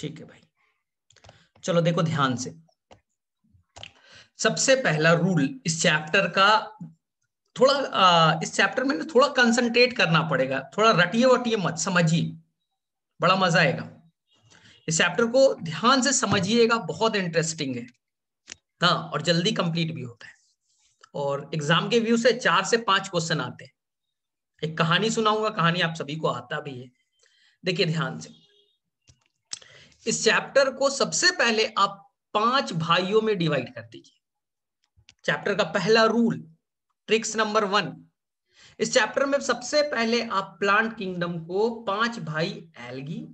ठीक है भाई चलो देखो ध्यान से सबसे पहला रूल इस चैप्टर का थोड़ा आ, इस चैप्टर में थोड़ा कंसंट्रेट करना पड़ेगा थोड़ा रटिए वटिए मत समझिए बड़ा मजा आएगा इस चैप्टर को ध्यान से समझिएगा बहुत इंटरेस्टिंग है हाँ और जल्दी कंप्लीट भी होता है और एग्जाम के व्यू से चार से पांच क्वेश्चन आते हैं एक कहानी सुनाऊंगा कहानी आप सभी को आता भी है देखिए ध्यान से इस चैप्टर को सबसे पहले आप पांच भाइयों में डिवाइड कर दीजिए चैप्टर का पहला रूल ट्रिक्स नंबर वन इस चैप्टर में सबसे पहले आप प्लांट किंगडम को पांच भाई एल्गी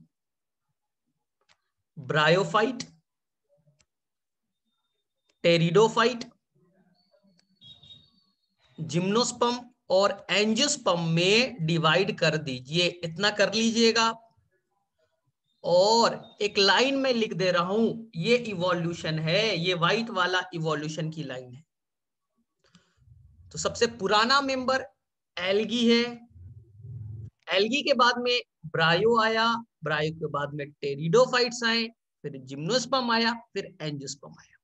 ब्रायोफाइट टेरिडोफाइट जिम्नोस्पम और एंजियोस्पम में डिवाइड कर दीजिए इतना कर लीजिएगा और एक लाइन में लिख दे रहा हूं ये इवोल्यूशन है ये व्हाइट वाला इवोल्यूशन की लाइन है तो सबसे पुराना मेंबर एल्गी है एल्गी के बाद में ब्रायो आया ब्रायो के बाद में टेरिडोफाइट्स आए फिर जिम्नोस्पम आया फिर एंजोस्पम आया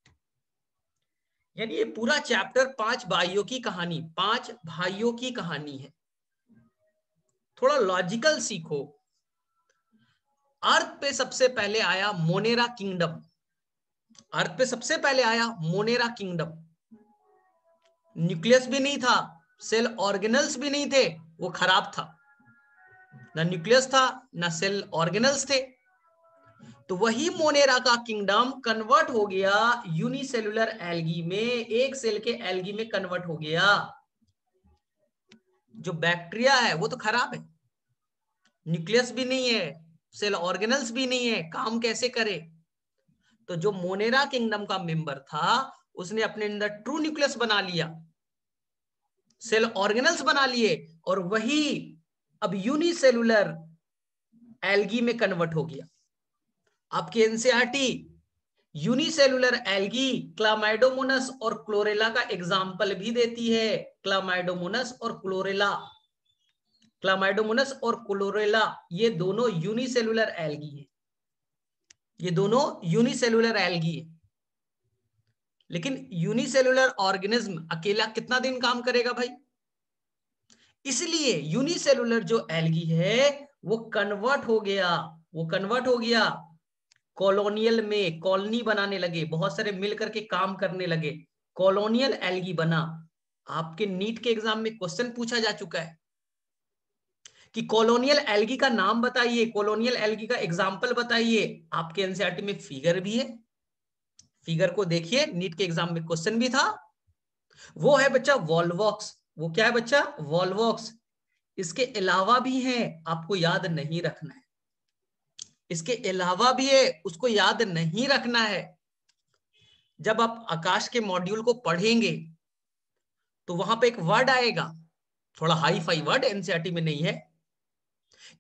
यानी ये पूरा चैप्टर पांच भाइयों की कहानी पांच भाइयों की कहानी है थोड़ा लॉजिकल सीखो अर्थ पे सबसे पहले आया मोनेरा किंगडम अर्थ पे सबसे पहले आया मोनेरा किंगडम न्यूक्लियस भी नहीं था सेल ऑर्गेनल्स भी नहीं थे वो खराब था ना न्यूक्लियस था ना सेल ऑर्गेनल्स थे तो वही मोनेरा का किंगडम कन्वर्ट हो गया यूनिसेलुलर एल्गी में एक सेल के एल्गी में कन्वर्ट हो गया जो बैक्टीरिया है वो तो खराब है न्यूक्लियस भी नहीं है सेल ऑर्गेनल्स भी नहीं है काम कैसे करे तो जो मोनेरा किंगडम का मेंबर था उसने अपने अंदर ट्रू न्यूक्लियस बना लिया सेल ऑर्गेनल्स बना लिए और वही अब यूनिसेलुलर एल्गी में कन्वर्ट हो गया आपके NCERT e unicellular algae Chlamydomonas और क्लोरेला का एग्जाम्पल भी देती है क्लामाइडोमोनस और क्लोरेला क्लामाइडोमोनस और क्लोरेला ये दोनों यूनिसेलुलर एल्गी है ये दोनों यूनिसेलुलर एल्गी है लेकिन यूनिसेलुलर ऑर्गेनिज्म अकेला कितना दिन काम करेगा भाई इसलिए यूनिसेलुलर जो एल्गी है वो कन्वर्ट हो गया वो कन्वर्ट हो गया कॉलोनियल में कॉलोनी बनाने लगे बहुत सारे मिल करके काम करने लगे कॉलोनियल एल्गी बना आपके नीट के एग्जाम में क्वेश्चन पूछा जा चुका है कि कॉलोनियल एल्गी का नाम बताइए कॉलोनियल एल्गी का एग्जाम्पल बताइए आपके एनसीआरटी e में फिगर भी है फिगर को देखिए नीट के एग्जाम में क्वेश्चन भी था वो है बच्चा वॉलवॉक्स वो क्या है बच्चा वॉलवॉक्स इसके अलावा भी है आपको याद नहीं रखना है इसके अलावा भी है उसको याद नहीं रखना है जब आप आकाश के मॉड्यूल को पढ़ेंगे तो वहां पे एक वर्ड आएगा थोड़ा हाई फाई वर्ड एनसीआरटी में नहीं है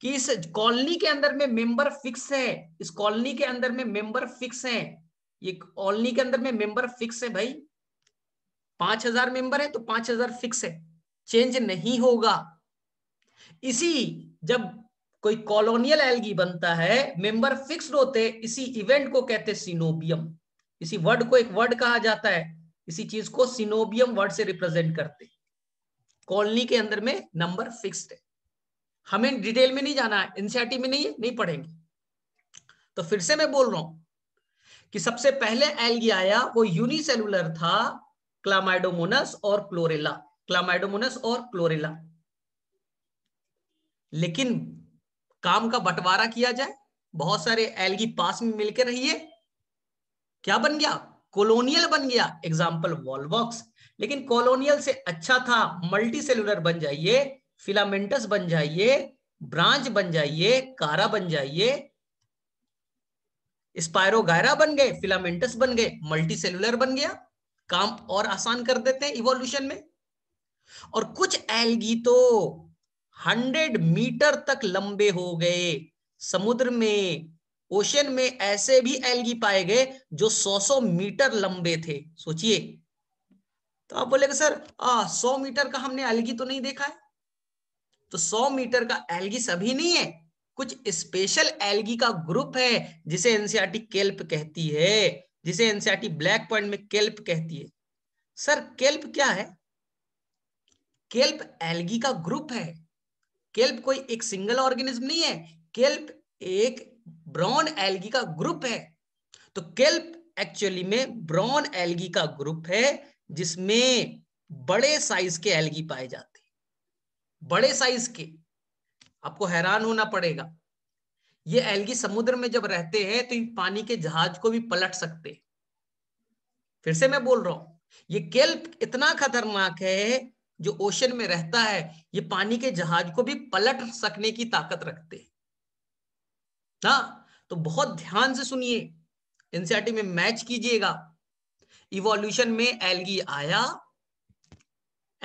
कि इस कॉलोनी के अंदर में मेंबर फिक्स है इस कॉलोनी के अंदर में मेंबर फिक्स है ये कॉलोनी के अंदर में मेंबर फिक्स है भाई पांच हजार मेंबर है तो पांच हजार फिक्स है चेंज नहीं होगा इसी जब कोई कॉलोनियल एलगी बनता है मेंबर फिक्स होते इसी इवेंट को कहते सिनोबियम इसी वर्ड को एक वर्ड कहा जाता है इसी चीज को सिनोबियम वर्ड से रिप्रेजेंट करते कॉलोनी के अंदर में नंबर फिक्स्ड है हमें डिटेल में नहीं जाना है एनसीआरटी में नहीं है नहीं पढ़ेंगे तो फिर से मैं बोल रहा हूं कि सबसे पहले एलगी आया वो यूनिसेलुलर था क्लामाइडोमोनस और क्लोरेला क्लामाइडोमोनस और क्लोरेला लेकिन काम का बंटवारा किया जाए बहुत सारे एल्गी पास में मिलकर रहिए क्या बन गया कोलोनियल बन गया एग्जाम्पल वॉलवॉक्स लेकिन कॉलोनियल से अच्छा था मल्टी सेलुलर बन जाइए फिलामेंटस बन जाइए ब्रांच बन जाइए कारा बन जाइए स्पायरोगायरा बन गए फिलामेंटस बन गए मल्टी सेलुलर बन गया काम और आसान कर देते हैं इवोल्यूशन में और कुछ एल्गी तो 100 मीटर तक लंबे हो गए समुद्र में ओशन में ऐसे भी एल्गी पाए गए जो 100-100 मीटर लंबे थे सोचिए तो आप बोलेगा सर आ 100 मीटर का हमने एल्गी तो नहीं देखा है तो 100 मीटर का एल्गी सभी नहीं है कुछ स्पेशल एल्गी का ग्रुप है जिसे एनसीआरटी केल्प कहती है जिसे एनसीआरटी ब्लैक पॉइंट में केल्प कहती है सर केल्प क्या है केल्प एल्गी का ग्रुप है केल्प कोई एक सिंगल ऑर्गेनिज्म नहीं है केल्प एक ब्राउन एल्गी का ग्रुप है तो केल्प एक्चुअली में ब्राउन एल्गी का ग्रुप है जिसमें बड़े साइज के एल्गी पाए जाते बड़े साइज के आपको हैरान होना पड़ेगा ये एलगी समुद्र में जब रहते हैं तो पानी के जहाज को भी पलट सकते फिर से मैं बोल रहा हूं ये केल्प इतना खतरनाक है जो ओशन में रहता है ये पानी के जहाज को भी पलट सकने की ताकत रखते ना तो बहुत ध्यान से सुनिए एनसीआरटी में मैच कीजिएगा इवोल्यूशन में एलगी आया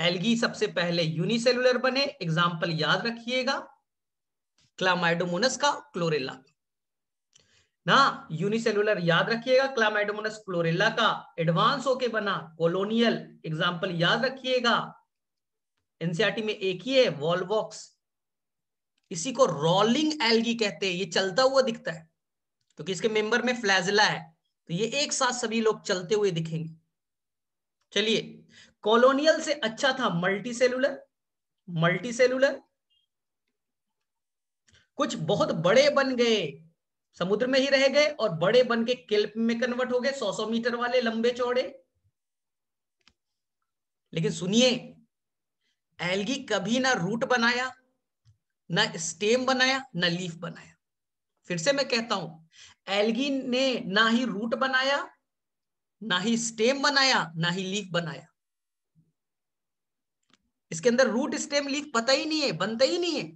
एल्गी सबसे पहले यूनिसेलुलर बने एग्जाम्पल याद रखिएगा क्लामाइडोमोनस का क्लोरेला ना यूनिसेलुलर याद रखिएगा क्लामाइडोमोनस क्लोरेला का एडवांस होके बना कोलोनियल एग्जाम्पल याद रखिएगा एनसीआरटी में एक ही है वॉलवॉक्स इसी को रोलिंग एल्गी कहते हैं ये चलता हुआ दिखता है क्योंकि तो इसके मेंबर में फ्लैजिला है तो ये एक साथ सभी लोग चलते हुए दिखेंगे चलिए कॉलोनियल से अच्छा था मल्टी सेलुलर मल्टी सेलुलर कुछ बहुत बड़े बन गए समुद्र में ही रह गए और बड़े बन के केल्प में कन्वर्ट हो गए सौ सौ मीटर वाले लंबे चौड़े लेकिन सुनिए एल्गी कभी ना रूट बनाया ना स्टेम बनाया ना लीफ बनाया फिर से मैं कहता हूं एल्गी ने ना ही रूट बनाया ना ही स्टेम बनाया ना ही लीफ बनाया इसके अंदर रूट स्टेम लीफ पता ही नहीं है बनता ही नहीं है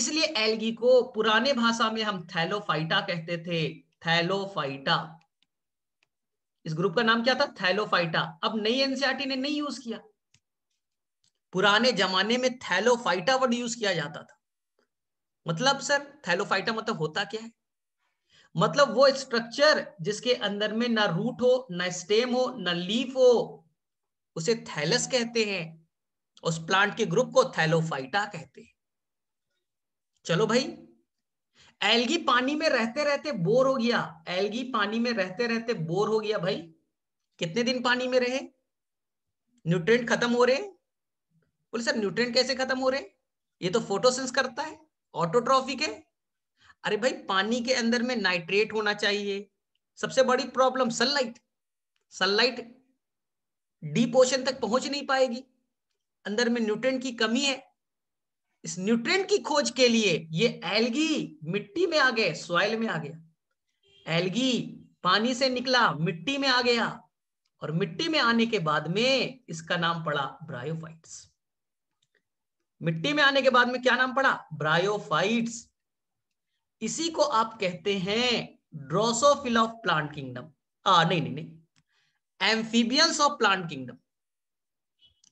इसलिए एल्गी को पुराने भाषा में हम थैलोफाइटा कहते थे थैलोफाइटा इस ग्रुप का नाम क्या था थैलोफाइटा अब नई एनसीआरटी e ने नहीं यूज किया पुराने जमाने में थैलोफाइटा वर्ड यूज किया जाता था मतलब सर थैलोफाइटा मतलब होता क्या है मतलब वो स्ट्रक्चर जिसके अंदर में ना रूट हो ना स्टेम हो ना लीफ हो उसे थैलस कहते हैं उस प्लांट के ग्रुप को थैलोफाइटा कहते हैं चलो भाई एल्गी पानी में रहते रहते बोर हो गया एल्गी पानी में रहते रहते बोर हो गया भाई कितने दिन पानी में रहे न्यूट्रिएंट खत्म हो रहे बोले सर न्यूट्रिएंट कैसे खत्म हो रहे ये तो फोटोसिंस करता है ऑटोट्रॉफिक है अरे भाई पानी के अंदर में नाइट्रेट होना चाहिए सबसे बड़ी problem sunlight sunlight deep ocean तक पहुंच नहीं पाएगी अंदर में न्यूट्रेंट की कमी है इस न्यूट्रेंट की खोज के लिए ये एल्गी मिट्टी में आ गए सॉइल में आ गया एल्गी पानी से निकला मिट्टी में आ गया और मिट्टी में आने के बाद में इसका नाम पड़ा ब्रायोफाइट्स मिट्टी में आने के बाद में क्या नाम पड़ा ब्रायोफाइट्स इसी को आप कहते हैं ड्रोसोफिल ऑफ प्लांट किंगडम आ नहीं नहीं नहीं एम्फीबियंस ऑफ प्लांट किंगडम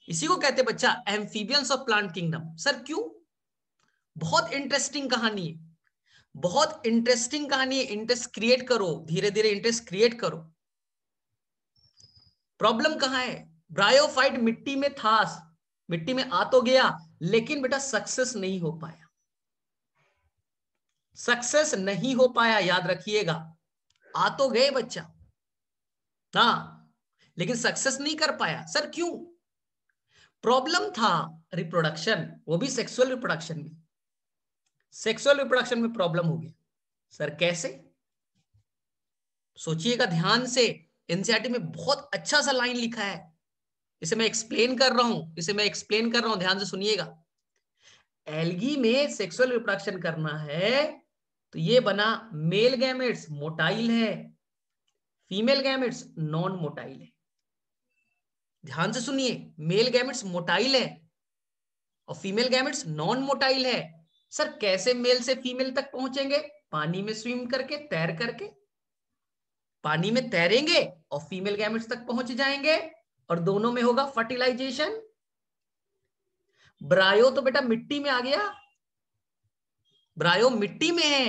इसी को कहते बच्चा amphibians of plant kingdom sir क्यों बहुत इंटरेस्टिंग कहानी है बहुत इंटरेस्टिंग कहानी है इंटरेस्ट क्रिएट करो धीरे धीरे इंटरेस्ट क्रिएट करो प्रॉब्लम कहा है ब्रायोफाइट मिट्टी में था मिट्टी में आ तो गया लेकिन बेटा सक्सेस नहीं हो पाया सक्सेस नहीं हो पाया याद रखिएगा आ तो गए बच्चा ना हाँ, लेकिन सक्सेस नहीं कर पाया सर क्यों प्रॉब्लम था रिप्रोडक्शन वो भी सेक्सुअल रिप्रोडक्शन में सेक्सुअल रिप्रोडक्शन में प्रॉब्लम हो गया सर कैसे सोचिएगा ध्यान से एनसीआरटी में बहुत अच्छा सा लाइन लिखा है इसे मैं एक्सप्लेन कर रहा हूं इसे मैं एक्सप्लेन कर रहा हूं ध्यान से सुनिएगा एलगी में सेक्सुअल रिप्रोडक्शन करना है तो ये बना मेल गैमेट्स मोटाइल है फीमेल गैमेट्स नॉन मोटाइल है ध्यान से सुनिए मेल गैमेट्स मोटाइल है और फीमेल गैमेट्स नॉन मोटाइल है सर कैसे मेल से फीमेल तक पहुंचेंगे पानी में स्विम करके तैर करके पानी में तैरेंगे और फीमेल गैमेट्स तक पहुंच जाएंगे और दोनों में होगा फर्टिलाइजेशन ब्रायो तो बेटा मिट्टी में आ गया ब्रायो मिट्टी में है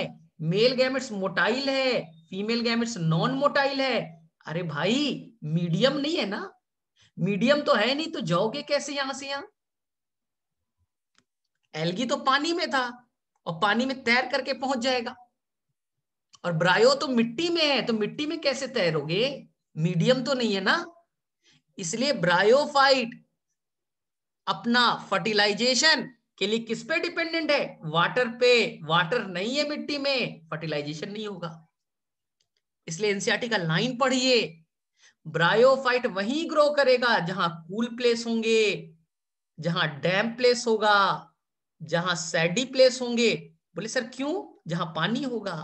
मेल गैमेट्स मोटाइल है फीमेल गैमेट्स नॉन मोटाइल है अरे भाई मीडियम नहीं है ना मीडियम तो है नहीं तो जाओगे कैसे यहां से यहां एलगी तो पानी में था और पानी में तैर करके पहुंच जाएगा और ब्रायो तो मिट्टी में है तो मिट्टी में कैसे तैरोगे मीडियम तो नहीं है ना इसलिए ब्रायोफाइट अपना फर्टिलाइजेशन के लिए किस पे डिपेंडेंट है वाटर पे वाटर नहीं है मिट्टी में फर्टिलाइजेशन नहीं होगा इसलिए एनसीआरटी का लाइन पढ़िए ब्रायोफाइट वही ग्रो करेगा जहां कूल प्लेस होंगे जहां डैम प्लेस होगा जहां सैडी प्लेस होंगे बोले सर क्यों जहां पानी होगा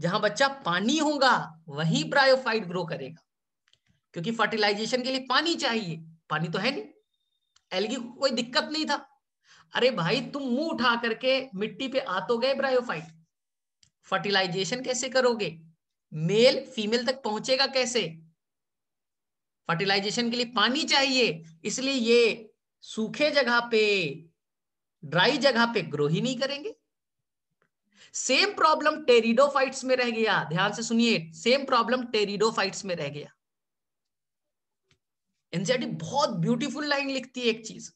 जहां बच्चा पानी होगा वही ब्रायोफाइट ग्रो करेगा क्योंकि फर्टिलाइजेशन के लिए पानी चाहिए पानी तो है नहीं एलगी को कोई दिक्कत नहीं था अरे भाई तुम मुंह उठा करके मिट्टी पे आ तो गए ब्रायोफाइट फर्टिलाइजेशन कैसे करोगे मेल फीमेल तक पहुंचेगा कैसे फर्टिलाइजेशन के लिए पानी चाहिए इसलिए ये सूखे जगह पे ड्राई जगह पे ग्रो ही नहीं करेंगे सेम प्रॉब्लम टेरिडोफाइट्स में रह गया ध्यान से सुनिए सेम प्रॉब्लम टेरिडोफाइट्स में रह गया एनसीआरटी बहुत ब्यूटीफुल लाइन लिखती है एक चीज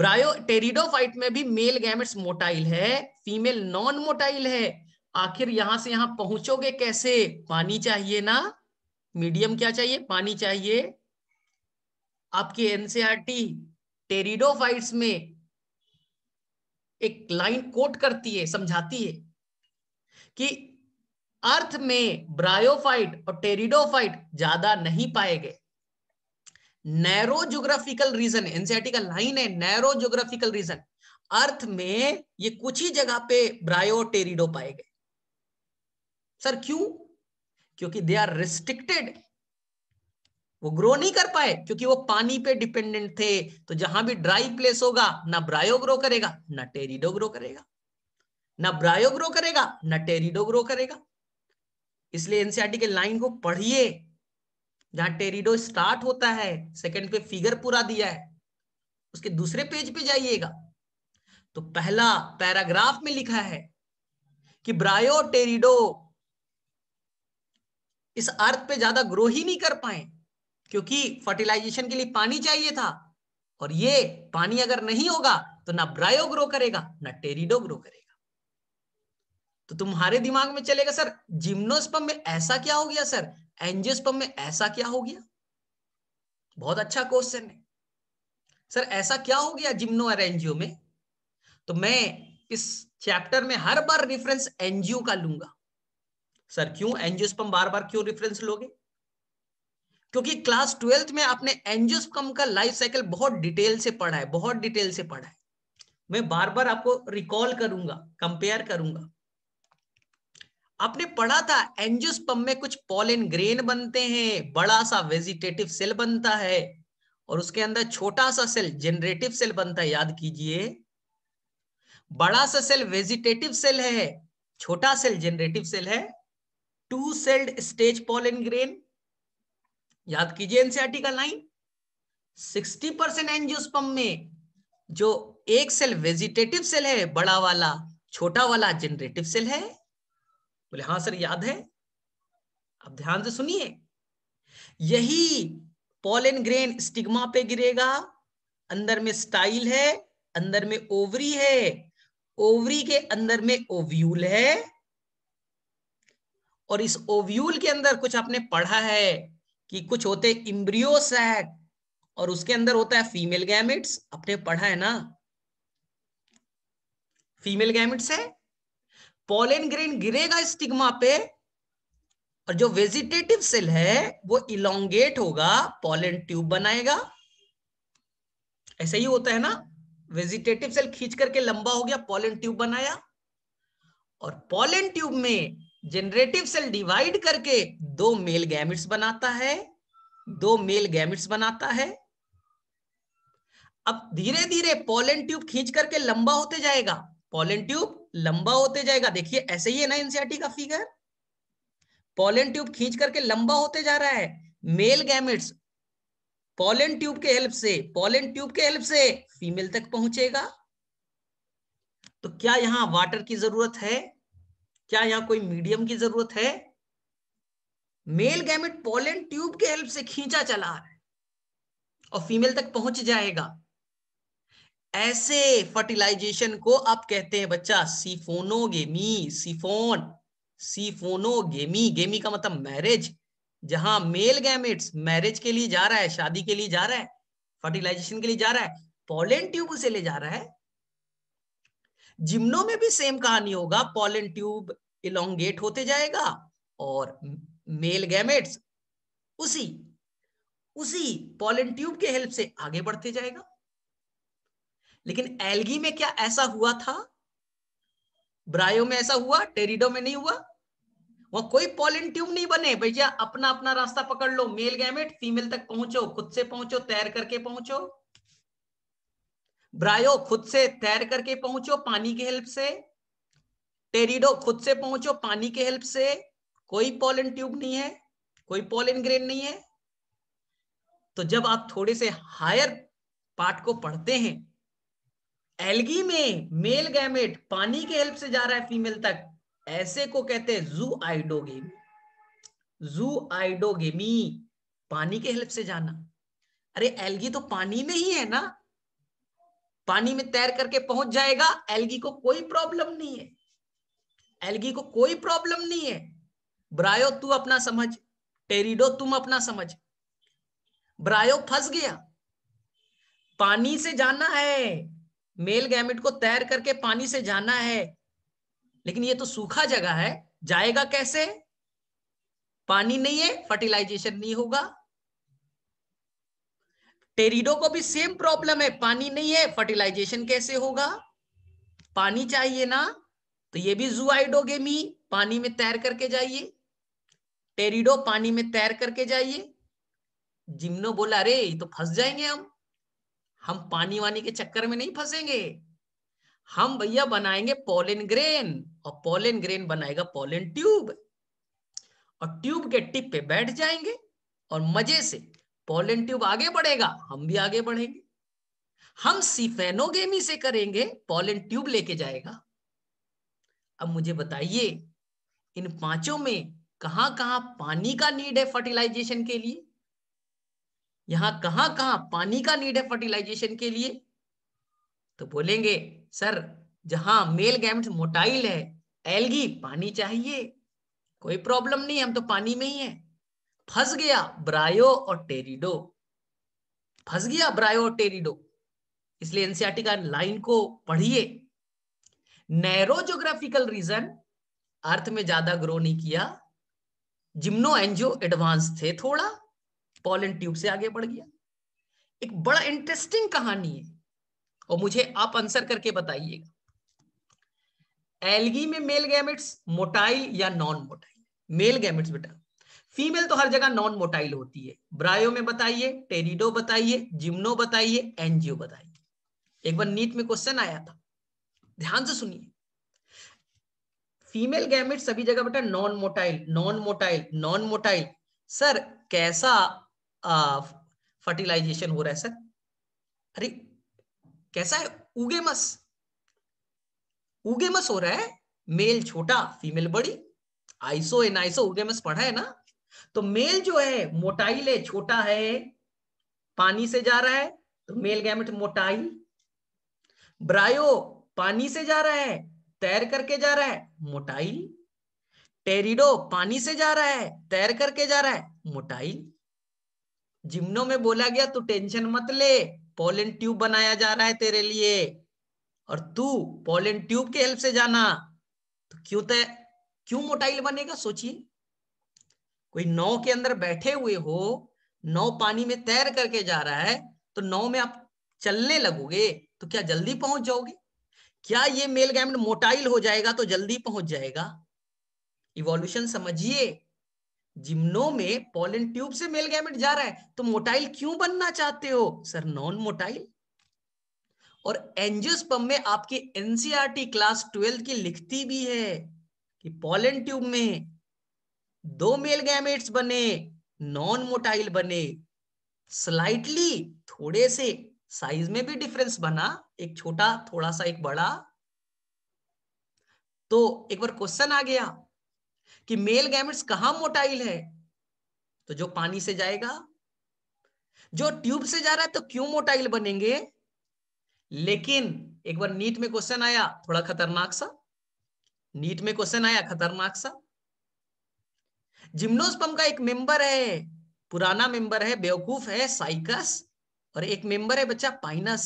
ब्रायो टेरिडोफाइट में भी मेल गैमेट्स मोटाइल है फीमेल नॉन मोटाइल है आखिर यहां से यहां पहुंचोगे कैसे पानी चाहिए ना मीडियम क्या चाहिए पानी चाहिए आपके एनसीआरटी टेरिडोफाइट्स e में एक लाइन कोट करती है समझाती है कि अर्थ में ब्रायोफाइट और टेरिडोफाइट ज्यादा नहीं पाए गए नैरो ज्योग्राफिकल रीजन एनसीआरटी का लाइन है नैरो ज्योग्राफिकल रीजन अर्थ में ये कुछ ही जगह पे ब्रायो टेरिडो पाए गए सर क्यों क्योंकि दे आर रिस्ट्रिक्टेड वो ग्रो नहीं कर पाए क्योंकि वो पानी पे डिपेंडेंट थे तो जहां भी ड्राई प्लेस होगा ना ब्रायो ग्रो करेगा ना टेरिडो ग्रो करेगा ना ब्रायो ग्रो करेगा ना टेरिडो ग्रो करेगा इसलिए एनसीआरटी e के लाइन को पढ़िए जहां टेरिडो स्टार्ट होता है सेकंड पे फिगर पूरा दिया है उसके दूसरे पेज पे जाइएगा तो पहला पैराग्राफ में लिखा है कि ब्रायो टेरिडो इस अर्थ पे ज्यादा ग्रो ही नहीं कर पाए क्योंकि फर्टिलाइजेशन के लिए पानी चाहिए था और ये पानी अगर नहीं होगा तो ना ब्रायो ग्रो करेगा ना टेरिडो ग्रो करेगा तो तुम्हारे दिमाग में चलेगा सर जिम्नोस्पम में ऐसा क्या हो गया सर एंजियोस्पम में ऐसा क्या हो गया बहुत अच्छा क्वेश्चन है सर ऐसा क्या हो गया जिम्नो और एनजीओ में तो मैं इस चैप्टर में हर बार रेफरेंस एनजीओ का लूंगा सर क्यों एंजियोस्पम बार बार क्यों रेफरेंस लोगे क्योंकि क्लास ट्वेल्थ में आपने एंजियोस्पम का लाइफ साइकिल बहुत डिटेल से पढ़ा है बहुत डिटेल से पढ़ा है मैं बार बार आपको रिकॉल करूंगा कंपेयर करूंगा आपने पढ़ा था एंजियोस्पम में कुछ पॉलिन ग्रेन बनते हैं बड़ा सा वेजिटेटिव सेल बनता है और उसके अंदर छोटा सा सेल जेनरेटिव सेल बनता है याद कीजिए बड़ा सा सेल वेजिटेटिव सेल है छोटा सेल जेनरेटिव सेल है two celled stage pollen grain याद कीजिए एनसीआरटी e का लाइन 60 परसेंट एनजियोस्पम में जो एक सेल वेजिटेटिव सेल है बड़ा वाला छोटा वाला जनरेटिव सेल है बोले हाँ सर याद है अब ध्यान से सुनिए यही पॉलन ग्रेन स्टिग्मा पे गिरेगा अंदर में स्टाइल है अंदर में ओवरी है ओवरी के अंदर में ओव्यूल है और इस ओव्यूल के अंदर कुछ आपने पढ़ा है कि कुछ होते इम्ब्रियो सैक और उसके अंदर होता है फीमेल गैमिट्स आपने पढ़ा है ना फीमेल गैमिट्स है पोलन ग्रेन गिरेगा स्टिग्मा पे और जो वेजिटेटिव सेल है वो इलोंगेट होगा पोलन ट्यूब बनाएगा ऐसा ही होता है ना वेजिटेटिव सेल खींच करके लंबा हो गया पोलन ट्यूब बनाया और पोलन ट्यूब में जेनरेटिव सेल डिवाइड करके दो मेल गैमिट्स बनाता है दो मेल गैमिट्स बनाता है अब धीरे धीरे पोलन ट्यूब खींच करके लंबा होते जाएगा पोलन ट्यूब लंबा होते जाएगा देखिए ऐसे ही है ना एनसीआरटी का फिगर पोलन ट्यूब खींच करके लंबा होते जा रहा है मेल गैमिट्स पोलन ट्यूब के हेल्प से पोलन ट्यूब के हेल्प से फीमेल तक पहुंचेगा तो क्या यहां वाटर की जरूरत है क्या यहां कोई मीडियम की जरूरत है मेल गैमेट पोलन ट्यूब के हेल्प से खींचा चला है और फीमेल तक पहुंच जाएगा ऐसे फर्टिलाइजेशन को आप कहते हैं बच्चा सीफोनोगेमी सीफोन सीफोनोगेमी गेमी का मतलब मैरिज जहां मेल गैमेट्स मैरिज के लिए जा रहा है शादी के लिए जा रहा है फर्टिलाइजेशन के लिए जा रहा है पोलन ट्यूब उसे ले जा रहा है जिम्नो में भी सेम कहानी होगा पॉलन ट्यूब इलोंगेट होते जाएगा और मेल गैमेट्स उसी उसी पॉलन ट्यूब के हेल्प से आगे बढ़ते जाएगा लेकिन एल्गी में क्या ऐसा हुआ था ब्रायो में ऐसा हुआ टेरिडो में नहीं हुआ वह कोई पॉलन ट्यूब नहीं बने भैया अपना अपना रास्ता पकड़ लो मेल गैमेट फीमेल तक पहुंचो खुद से पहुंचो तैर करके पहुंचो ब्रायो खुद से तैर करके पहुंचो पानी के हेल्प से टेरिडो खुद से पहुंचो पानी के हेल्प से कोई पोलन ट्यूब नहीं है कोई पोलन ग्रेन नहीं है तो जब आप थोड़े से हायर पार्ट को पढ़ते हैं एलगी में मेल गैमेट पानी के हेल्प से जा रहा है फीमेल तक ऐसे को कहते हैं जू आइडोगेमी जू आइडोगेमी पानी के हेल्प से जाना अरे एलगी तो पानी में ही है ना पानी में तैर करके पहुंच जाएगा एलगी को कोई प्रॉब्लम नहीं है एलगी को कोई प्रॉब्लम नहीं है ब्रायो तू अपना समझ टेरिडो तुम अपना समझ ब्रायो फंस गया पानी से जाना है मेल गैमेट को तैर करके पानी से जाना है लेकिन ये तो सूखा जगह है जाएगा कैसे पानी नहीं है फर्टिलाइजेशन नहीं होगा टेरिडो को भी सेम प्रॉब्लम है पानी नहीं है फर्टिलाइजेशन कैसे होगा पानी चाहिए ना तो ये भी जुआइडोगेमी पानी में तैर करके जाइए टेरिडो पानी में तैर करके जाइए जिम्नो बोला अरे तो फंस जाएंगे हम हम पानी वानी के चक्कर में नहीं फंसेंगे हम भैया बनाएंगे पोलिन ग्रेन और पोलिन ग्रेन बनाएगा पोलिन ट्यूब और ट्यूब के टिप पे बैठ जाएंगे और मजे से पॉलन ट्यूब आगे बढ़ेगा हम भी आगे बढ़ेंगे हम सिफेनोगेमी से करेंगे पोलन ट्यूब लेके जाएगा अब मुझे बताइए इन पांचों में कहां कहां पानी का नीड है फर्टिलाइजेशन के लिए यहां कहां कहां पानी का नीड है फर्टिलाइजेशन के लिए तो बोलेंगे सर जहां मेल गैम्स मोटाइल है एलगी पानी चाहिए कोई प्रॉब्लम नहीं हम तो पानी में ही है फंस गया ब्रायो और टेरिडो फंस गया ब्रायो और टेरिडो इसलिए एनसीआरटी का लाइन को पढ़िए नैरो जोग्राफिकल रीजन अर्थ में ज्यादा ग्रो नहीं किया जिम्नो एनजीओ एडवांस थे थोड़ा पॉलन ट्यूब से आगे बढ़ गया एक बड़ा इंटरेस्टिंग कहानी है और मुझे आप आंसर करके बताइएगा एलगी में मेल गैमेट्स मोटाइल या नॉन मोटाइल मेल गैमेट्स बेटा फीमेल तो हर जगह नॉन मोटाइल होती है ब्रायो में बताइए टेरिडो बताइए जिम्नो बताइए एनजीओ बताइए एक बार नीट में क्वेश्चन आया था ध्यान से सुनिए फीमेल गैमेट सभी जगह बेटा non motile non motile non motile sir कैसा फर्टिलाइजेशन हो रहा है सर अरे कैसा है उगे मस उगे मस हो रहा है मेल छोटा फीमेल बड़ी आइसो एन उगे मस पढ़ा है ना तो मेल जो है मोटाइल है छोटा है पानी से जा रहा है तो मेल गैमेट मोटाइल ब्रायो पानी से जा रहा है तैर करके जा रहा है मोटाइल टेरिडो पानी से जा रहा है तैर करके जा रहा है मोटाइल जिम्नो में बोला गया तू टेंशन मत ले पोलन ट्यूब बनाया जा रहा है तेरे लिए और तू पोलन ट्यूब के हेल्प से जाना तो क्यों तय क्यों मोटाइल बनेगा सोचिए कोई नौ के अंदर बैठे हुए हो नौ पानी में तैर करके जा रहा है तो नौ में आप चलने लगोगे तो क्या जल्दी पहुंच जाओगे क्या ये मेल गैमेट मोटाइल हो जाएगा तो जल्दी पहुंच जाएगा इवोल्यूशन समझिए जिम्नो में पॉलन ट्यूब से मेल गैमेट जा रहा है तो मोटाइल क्यों बनना चाहते हो सर नॉन मोटाइल और एंजियोस्पर्म में आपकी एनसीआरटी क्लास ट्वेल्थ की लिखती भी है कि पॉलन ट्यूब में दो मेल गैमेट्स बने नॉन मोटाइल बने स्लाइटली थोड़े से साइज में भी डिफरेंस बना एक छोटा थोड़ा सा एक बड़ा तो एक बार क्वेश्चन आ गया कि मेल गैमेट्स कहा मोटाइल है तो जो पानी से जाएगा जो ट्यूब से जा रहा है तो क्यों मोटाइल बनेंगे लेकिन एक बार नीट में क्वेश्चन आया थोड़ा खतरनाक सा नीट में क्वेश्चन आया खतरनाक सा जिम्नोस्पम का एक मेंबर है पुराना मेंबर है बेवकूफ है साइकस और एक मेंबर है बच्चा पाइनस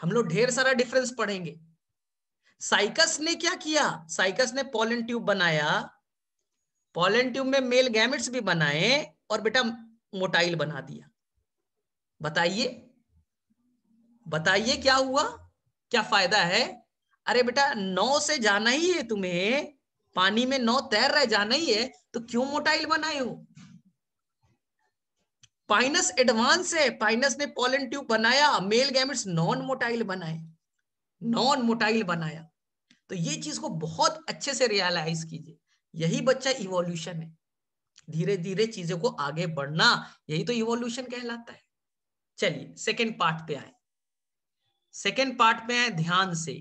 हम लोग ढेर सारा डिफरेंस पढ़ेंगे साइकस ने क्या किया साइकस ने पॉलन ट्यूब बनाया पॉलन ट्यूब में मेल गैमेट्स भी बनाए और बेटा मोटाइल बना दिया बताइए बताइए क्या हुआ क्या फायदा है अरे बेटा नौ से जाना ही है तुम्हें पानी में नौ तैर रहे जाना ही है तो क्यों मोटाइल बनाए हो पाइनस एडवांस है पाइनस ने पोलन ट्यूब बनाया मेल गैमेट्स नॉन मोटाइल बनाए नॉन मोटाइल बनाया तो ये चीज को बहुत अच्छे से रियलाइज कीजिए यही बच्चा इवोल्यूशन है धीरे धीरे चीजों को आगे बढ़ना यही तो इवोल्यूशन कहलाता है चलिए सेकेंड पार्ट पे आए सेकेंड पार्ट में आए ध्यान से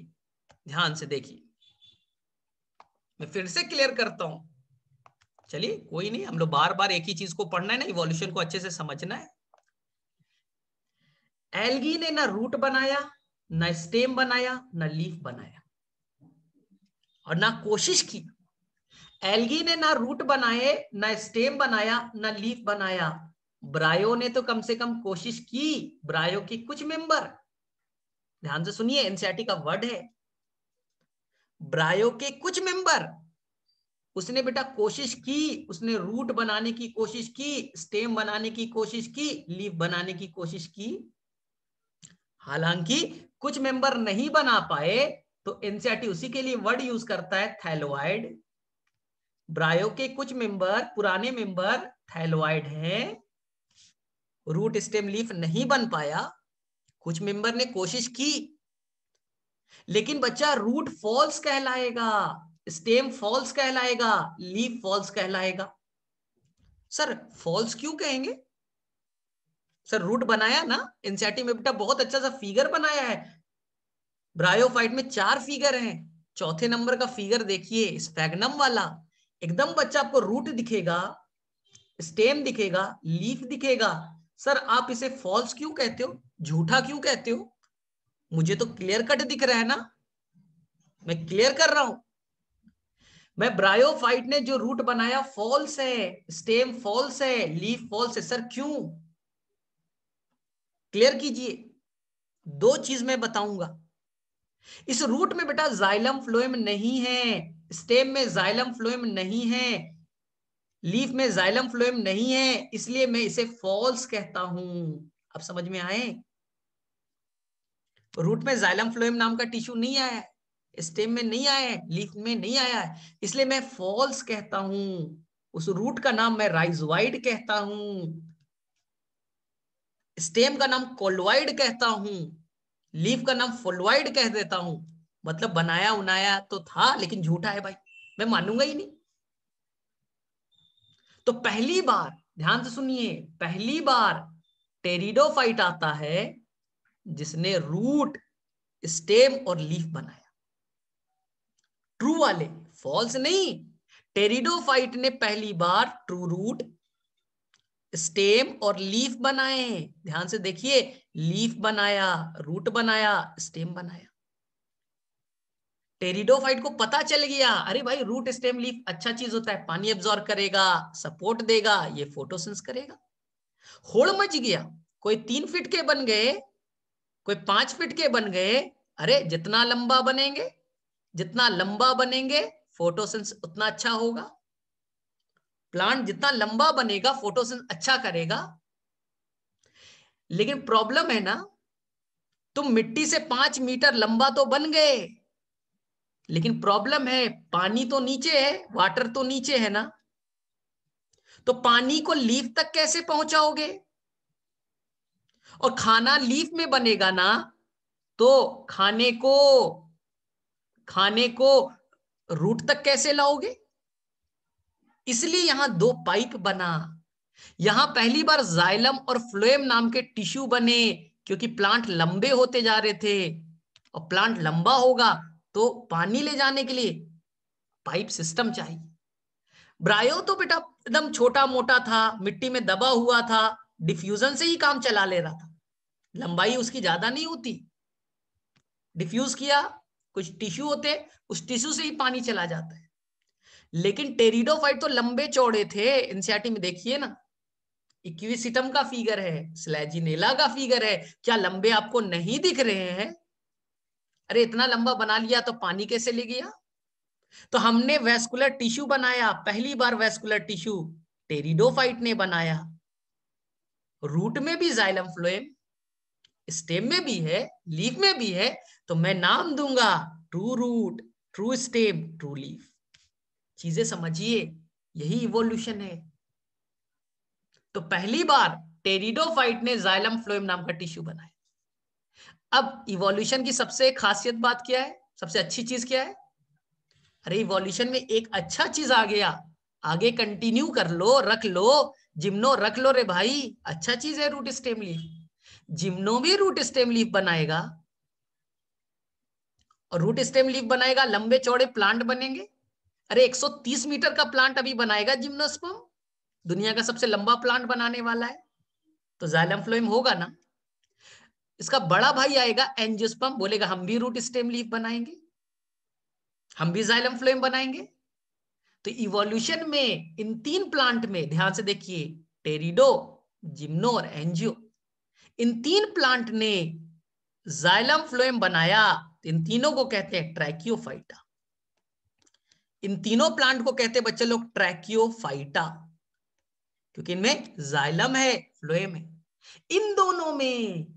ध्यान से देखिए मैं फिर से क्लियर करता हूं चलिए कोई नहीं हम लोग बार बार एक ही चीज को पढ़ना है ना इवोल्यूशन को अच्छे से समझना है एल्गी ने ना रूट बनाया ना स्टेम बनाया ना लीफ बनाया और ना कोशिश की एल्गी ने ना रूट बनाए ना स्टेम बनाया ना लीफ बनाया ब्रायो ने तो कम से कम कोशिश की ब्रायो की कुछ मेंबर ध्यान से सुनिए एनसीआरटी का वर्ड है ब्रायो के कुछ मेंबर उसने बेटा कोशिश की उसने रूट बनाने की कोशिश की स्टेम बनाने की कोशिश की लीव बनाने की कोशिश की हालांकि कुछ मेंबर नहीं बना पाए तो एनसीआरटी e उसी के लिए वर्ड यूज करता है थैलोइड ब्रायो के कुछ मेंबर पुराने मेंबर थैलोइड हैं रूट स्टेम लीफ नहीं बन पाया कुछ मेंबर ने कोशिश की लेकिन बच्चा रूट फॉल्स कहलाएगा स्टेम फॉल्स कहलाएगा लीफ फॉल्स कहलाएगा सर फॉल्स क्यों कहेंगे सर रूट बनाया ना एनसीआरटी में बेटा बहुत अच्छा सा फिगर बनाया है ब्रायोफाइट में चार फिगर हैं चौथे नंबर का फिगर देखिए स्पैगनम वाला एकदम बच्चा आपको रूट दिखेगा स्टेम दिखेगा लीफ दिखेगा सर आप इसे फॉल्स क्यों कहते हो झूठा क्यों कहते हो मुझे तो क्लियर कट दिख रहा है ना मैं क्लियर कर रहा हूं मैं ब्रायोफाइट ने जो रूट बनाया फॉल्स है स्टेम फॉल्स है लीफ फॉल्स है सर क्यों क्लियर कीजिए दो चीज मैं बताऊंगा इस रूट में बेटा जाइलम फ्लोएम नहीं है स्टेम में जाइलम फ्लोएम नहीं है लीफ में जाइलम फ्लोएम नहीं है इसलिए मैं इसे फॉल्स कहता हूं आप समझ में आए रूट में जाइलम फ्लोएम नाम का टिश्यू नहीं आया है स्टेम में नहीं आया है लीफ में नहीं आया है इसलिए मैं फॉल्स कहता हूं उस रूट का नाम मैं राइजवाइड कहता हूं स्टेम का नाम कोलवाइड कहता हूं लीफ का नाम फोलवाइड कह देता हूं मतलब बनाया उनाया तो था लेकिन झूठा है भाई मैं मानूंगा ही नहीं तो पहली बार ध्यान से सुनिए पहली बार टेरिडोफाइट आता है जिसने रूट स्टेम और लीफ बनाया ट्रू वाले फॉल्स नहीं टेरिडोफाइट ने पहली बार ट्रू रूट स्टेम और लीफ बनाए ध्यान से देखिए लीफ बनाया रूट बनाया स्टेम बनाया टेरिडोफाइट को पता चल गया अरे भाई रूट स्टेम लीफ अच्छा चीज होता है पानी एब्जॉर्ब करेगा सपोर्ट देगा ये फोटोसेंस करेगा होड़ मच गया कोई तीन फीट के बन गए कोई पांच फिट के बन गए अरे जितना लंबा बनेंगे जितना लंबा बनेंगे फोटोसेंस उतना अच्छा होगा प्लांट जितना लंबा बनेगा फोटोसेंस अच्छा करेगा लेकिन प्रॉब्लम है ना तुम मिट्टी से पांच मीटर लंबा तो बन गए लेकिन प्रॉब्लम है पानी तो नीचे है वाटर तो नीचे है ना तो पानी को लीफ तक कैसे पहुंचाओगे और खाना लीफ में बनेगा ना तो खाने को खाने को रूट तक कैसे लाओगे इसलिए यहां दो पाइप बना यहां पहली बार जाइलम और फ्लोएम नाम के टिश्यू बने क्योंकि प्लांट लंबे होते जा रहे थे और प्लांट लंबा होगा तो पानी ले जाने के लिए पाइप सिस्टम चाहिए ब्रायो तो बेटा एकदम छोटा मोटा था मिट्टी में दबा हुआ था डिफ्यूजन से ही काम चला ले रहा था लंबाई उसकी ज्यादा नहीं होती डिफ्यूज किया कुछ टिश्यू होते उस टिश्यू से ही पानी चला जाता है लेकिन टेरिडोफाइट तो लंबे चौड़े थे एनसीआरटी में देखिए ना इक्विसिटम का फिगर है स्लेजिनेला का फिगर है क्या लंबे आपको नहीं दिख रहे हैं अरे इतना लंबा बना लिया तो पानी कैसे ले गया तो हमने वेस्कुलर टिश्यू बनाया पहली बार वेस्कुलर टिश्यू टेरिडोफाइट ने बनाया रूट में भी जाइलम फ्लोएम स्टेम में भी है लीफ में भी है तो मैं नाम दूंगा true root true stem true leaf चीजें समझिए यही इवोल्यूशन है तो पहली बार टेरिडोफाइट ने जाइलम फ्लोएम नाम का टिश्यू बनाया अब इवोल्यूशन की सबसे खासियत बात क्या है सबसे अच्छी चीज क्या है अरे इवोल्यूशन में एक अच्छा चीज आ गया आगे कंटिन्यू कर लो रख लो जिम्नो रख लो रे भाई अच्छा चीज है रूट स्टेम लीफ जिम्नो भी रूट स्टेम लीफ बनाएगा और रूट स्टेम लीफ बनाएगा लंबे चौड़े प्लांट बनेंगे अरे 130 मीटर का प्लांट अभी बनाएगा जिम्नोस्पम दुनिया का सबसे लंबा प्लांट बनाने वाला है तो जायलम फ्लोइम होगा ना इसका बड़ा भाई आएगा एनजियोस्पम बोलेगा हम भी रूट स्टेम लीफ बनाएंगे हम भी जायलम फ्लोइम बनाएंगे तो इवोल्यूशन में इन तीन प्लांट में ध्यान से देखिए टेरिडो जिम्नो और एनजियो इन तीन प्लांट ने जाइलम फ्लोएम बनाया तो इन तीनों को कहते हैं ट्रैकियोफाइटा इन तीनों प्लांट को कहते हैं बच्चे लोग ट्रैकियोफाइटा क्योंकि इनमें जाइलम है फ्लोएम है इन दोनों में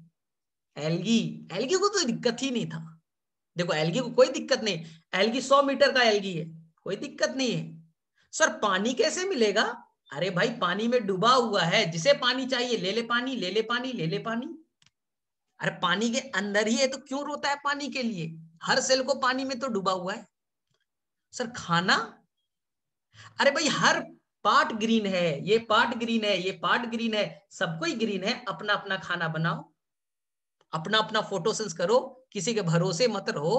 एलगी एलगी को तो दिक्कत ही नहीं था देखो एलगी को कोई दिक्कत नहीं एलगी सौ मीटर का एलगी है कोई दिक्कत नहीं है सर पानी कैसे मिलेगा अरे भाई पानी में डूबा हुआ है जिसे पानी चाहिए ले ले पानी ले ले पानी ले ले पानी अरे पानी के अंदर ही है तो क्यों रोता है पानी के लिए हर सेल को पानी में तो डूबा हुआ है सर खाना अरे भाई हर पार्ट ग्रीन है ये पार्ट ग्रीन है ये पार्ट ग्रीन है सबको ही ग्रीन है अपना अपना खाना बनाओ अपना अपना फोटोसेंस करो किसी के भरोसे मत रहो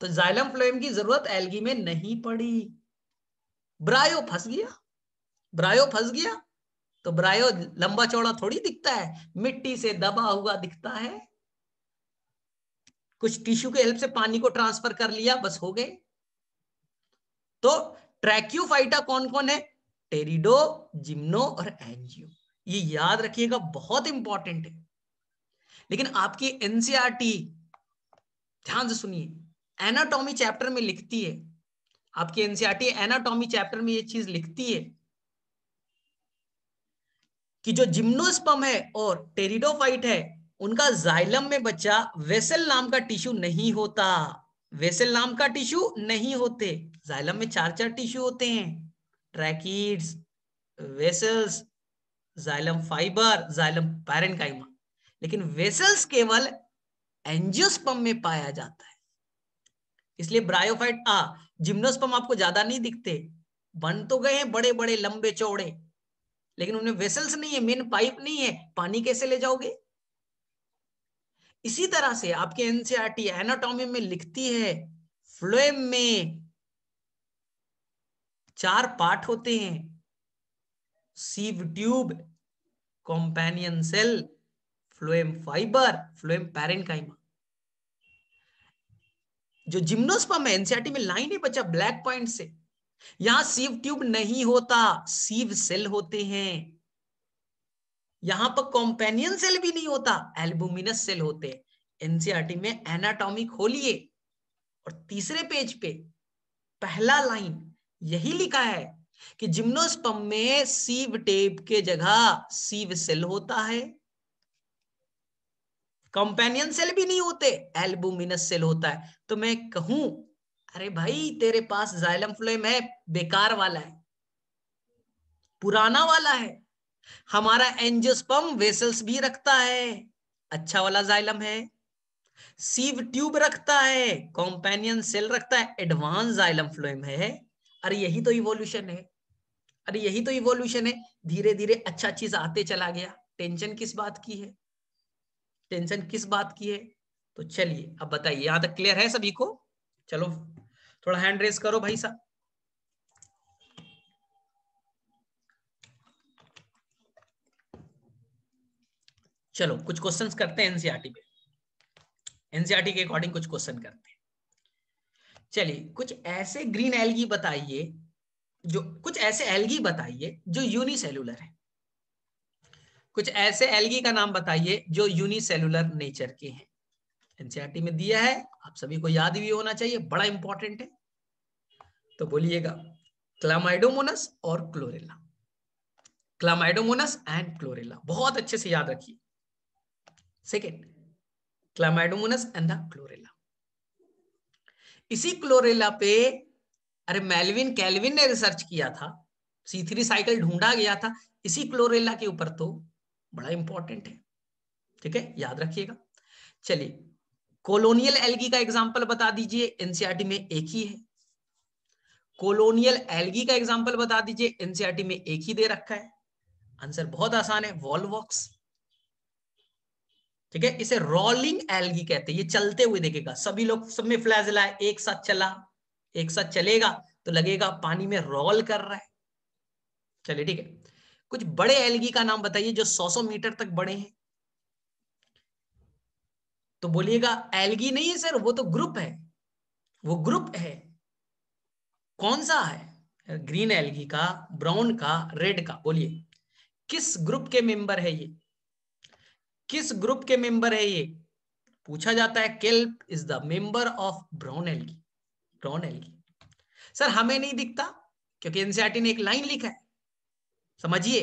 तो जाइलम फ्लोएम की जरूरत एल्गी में नहीं पड़ी ब्रायो फंस गया ब्रायो फंस गया तो ब्रायो लंबा चौड़ा थोड़ी दिखता है मिट्टी से दबा हुआ दिखता है कुछ टिश्यू के हेल्प से पानी को ट्रांसफर कर लिया बस हो गए तो ट्रैक्यूफाइटा कौन कौन है टेरिडो जिम्नो और एंजियो ये याद रखिएगा बहुत इंपॉर्टेंट है लेकिन आपकी एनसीआरटी e ध्यान से सुनिए एनाटॉमी चैप्टर में लिखती है आपकी एनसीआरटी एनाटॉमी चैप्टर में ये चीज लिखती है कि जो जिम्नोस्पम है और टेरिडोफाइट है उनका जाइलम में बच्चा वेसल नाम का टिश्यू नहीं होता वेसल नाम का टिश्यू नहीं होते जाइलम में चार चार टिश्यू होते हैं tracheids vessels xylem fibre xylem parenchyma लेकिन वेसल्स केवल एंजियोस्पम में पाया जाता है इसलिए ब्रायोफाइट आ जिम्नोस्पम आपको ज्यादा नहीं दिखते बन तो गए हैं बड़े बड़े लंबे चौड़े लेकिन उनमें वेसल्स नहीं है मेन पाइप नहीं है पानी कैसे ले जाओगे इसी तरह से आपके एनसीआरटी एनाटॉमी e में लिखती है फ्लोएम में चार पार्ट होते हैं sieve tube companion cell phloem fibre phloem parenchyma जो जिम्नोस्पम है एनसीआरटी e में लाइन ही बचा ब्लैक पॉइंट से यहां सीव ट्यूब नहीं होता सीव सेल होते हैं यहां पर कॉम्पेनियन सेल भी नहीं होता एल्बुमिनस सेल होते हैं एनसीआरटी e में एनाटॉमी खोलिए और तीसरे पेज पे पहला लाइन यही लिखा है कि जिम्नोस्पम में सीव टेप के जगह सीव सेल होता है कंपेनियन सेल भी नहीं होते एल्बुमिनस सेल होता है तो मैं कहूं अरे भाई तेरे पास जायलम फ्लेम है बेकार वाला है पुराना वाला है हमारा एंजियोस्पर्म वेसल्स भी रखता है अच्छा वाला जायलम है सीव ट्यूब रखता है कॉम्पेनियन सेल रखता है एडवांस जायलम फ्लोएम है अरे यही तो इवोल्यूशन है अरे यही तो इवोल्यूशन है धीरे धीरे अच्छा चीज आते चला गया टेंशन किस बात की है टेंशन किस बात की है तो चलिए अब बताइए यहां तक क्लियर है सभी को चलो थोड़ा हैंड रेस करो भाई साहब चलो कुछ क्वेश्चंस करते हैं एनसीआरटी e पे एनसीआरटी e के अकॉर्डिंग कुछ क्वेश्चन करते हैं चलिए कुछ ऐसे ग्रीन एलगी बताइए जो कुछ ऐसे एलगी बताइए जो यूनिसेलुलर है कुछ ऐसे एलगी का नाम बताइए जो यूनिसेलुलर नेचर के हैं एनसीआरटी e में दिया है आप सभी को याद भी होना चाहिए बड़ा इंपॉर्टेंट है तो बोलिएगा क्लामाइडोमोनस और क्लोरेला क्लामाइडोमोनस एंड क्लोरेला बहुत अच्छे से याद रखिए second Chlamydomonas and the Chlorella इसी क्लोरेला पे अरे मेलविन कैलविन ने रिसर्च किया था सी थ्री साइकिल ढूंढा गया था इसी क्लोरेला के ऊपर तो बड़ा इंपॉर्टेंट है ठीक है याद रखिएगा चलिए कोलोनियल एल्गी का एग्जाम्पल बता दीजिए एनसीआरटी में एक ही है कोलोनियल एल्गी का एग्जाम्पल बता दीजिए एनसीआरटी में एक ही दे रखा है आंसर बहुत आसान है वॉलवॉक्स ठीक है इसे रोलिंग एल्गी कहते हैं ये चलते हुए देखेगा सभी लोग सब में फ्लैज लाए एक साथ चला एक साथ चलेगा तो लगेगा पानी में रोल कर रहा है चलिए ठीक है कुछ बड़े एल्गी का नाम बताइए जो 100-100 मीटर तक बड़े हैं तो बोलिएगा एल्गी नहीं है सर वो तो ग्रुप है वो ग्रुप है कौन सा है ग्रीन एलगी का ब्राउन का रेड का बोलिए किस ग्रुप के मेंबर है ये किस ग्रुप के मेंबर है ये पूछा जाता है kelp is the member of brown algae brown algae sir हमें नहीं दिखता क्योंकि एनसीआरटी ने एक लाइन लिखा है समझिए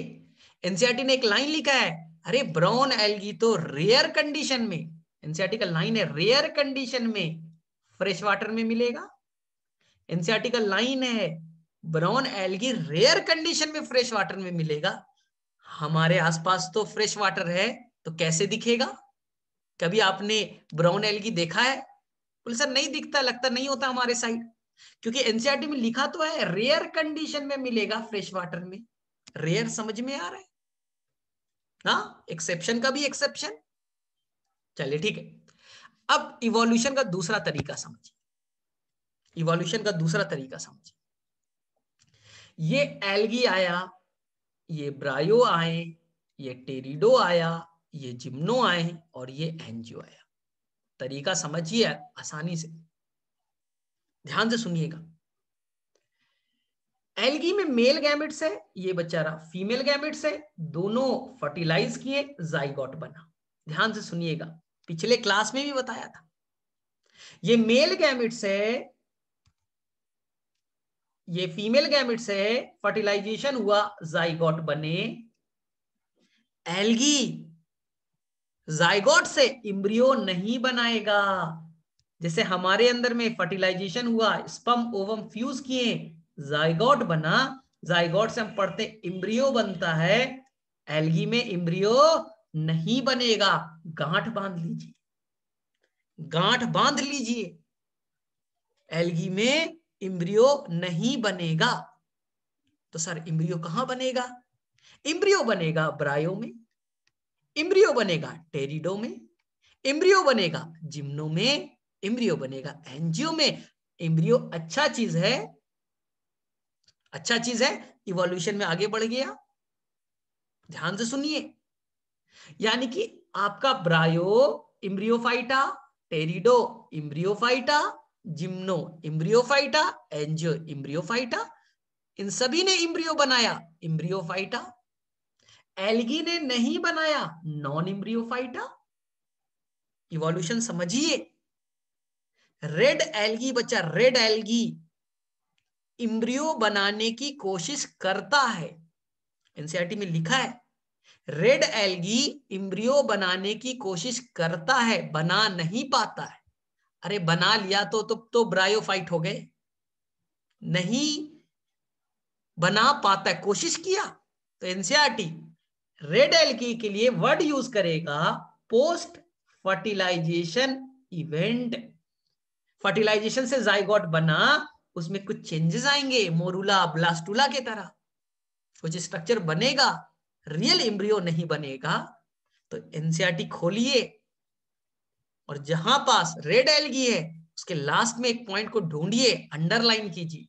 एनसीआरटी ने एक लाइन लिखा है अरे ब्राउन एलगी तो रेयर कंडीशन में एनसीआरटी का लाइन है रेयर कंडीशन में फ्रेश वाटर में मिलेगा एनसीआरटी का लाइन है ब्राउन एल्गी रेयर कंडीशन में फ्रेश वाटर में मिलेगा हमारे आसपास तो फ्रेश वाटर है तो कैसे दिखेगा कभी आपने ब्राउन एल्गी देखा है बोले सर नहीं दिखता लगता नहीं होता हमारे साइड क्योंकि एनसीआरटी में लिखा तो है रेयर कंडीशन में मिलेगा फ्रेश वाटर में रेयर समझ में आ रहा है ना हाँ, एक्सेप्शन का भी एक्सेप्शन चलिए ठीक है अब इवोल्यूशन का दूसरा तरीका समझिए इवोल्यूशन का दूसरा तरीका समझिए ये एल्गी आया ये ब्रायो आए ये टेरिडो आया ये जिम्नो आए और ये एनजीओ आया तरीका समझिए आसानी से ध्यान से सुनिएगा एल्गी में मेल गैमिट्स है ये बच्चा रहा फीमेल गैमिट्स है दोनों फर्टिलाइज किए जाइगोट बना ध्यान से सुनिएगा पिछले क्लास में भी बताया था ये मेल गैमिट्स है ये फीमेल गैमिट से फर्टिलाइजेशन हुआ जाइगोट बने एल्गी जाइगोट से इम्ब्रियो नहीं बनाएगा जैसे हमारे अंदर में फर्टिलाइजेशन हुआ स्पम ओवम फ्यूज किए जाइगोट बना जाइगोट से हम पढ़ते इम्ब्रियो बनता है एल्गी में इम्ब्रियो नहीं बनेगा गांठ बांध लीजिए गांठ बांध लीजिए एल्गी में इम्ब्रियो नहीं बनेगा तो सर इम्ब्रियो कहां बनेगा इम्ब्रियो बनेगा ब्रायो में इम्ब्रियो बनेगा टेरिडो में इम्ब्रियो बनेगा जिम्नो में इम्ब्रियो बनेगा एनजीओ में इम्ब्रियो अच्छा चीज है अच्छा चीज है इवोल्यूशन में आगे बढ़ गया ध्यान से सुनिए यानी कि आपका ब्रायो इम्ब्रियोफाइटा टेरिडो इम्ब्रियोफाइटा जिम्नो इम्ब्रियोफाइटा एंजियो इम्ब्रियोफाइटा इन सभी ने इम्ब्रियो बनाया इम्ब्रियोफाइटा एल्गी ने नहीं बनाया नॉन इम्ब्रियोफाइटा इवोल्यूशन समझिए रेड एल्गी बच्चा रेड एल्गी इम्ब्रियो बनाने की कोशिश करता है एनसीआरटी में लिखा है रेड एल्गी इम्ब्रियो बनाने की कोशिश करता है बना नहीं पाता है अरे बना लिया तो तो, तो ब्रायोफाइट हो गए नहीं बना पाता कोशिश किया तो एनसीआरटी रेड एलगी के लिए वर्ड यूज करेगा पोस्ट फर्टिलाइजेशन इवेंट फर्टिलाइजेशन से जाइगॉट बना उसमें कुछ चेंजेस आएंगे मोरूला ब्लास्टूला के तरह कुछ स्ट्रक्चर बनेगा रियल इम्रियो नहीं बनेगा तो एनसीआरटी खोलिए और जहां पास रेड एलगी है उसके लास्ट में एक पॉइंट को ढूंढिए अंडरलाइन कीजिए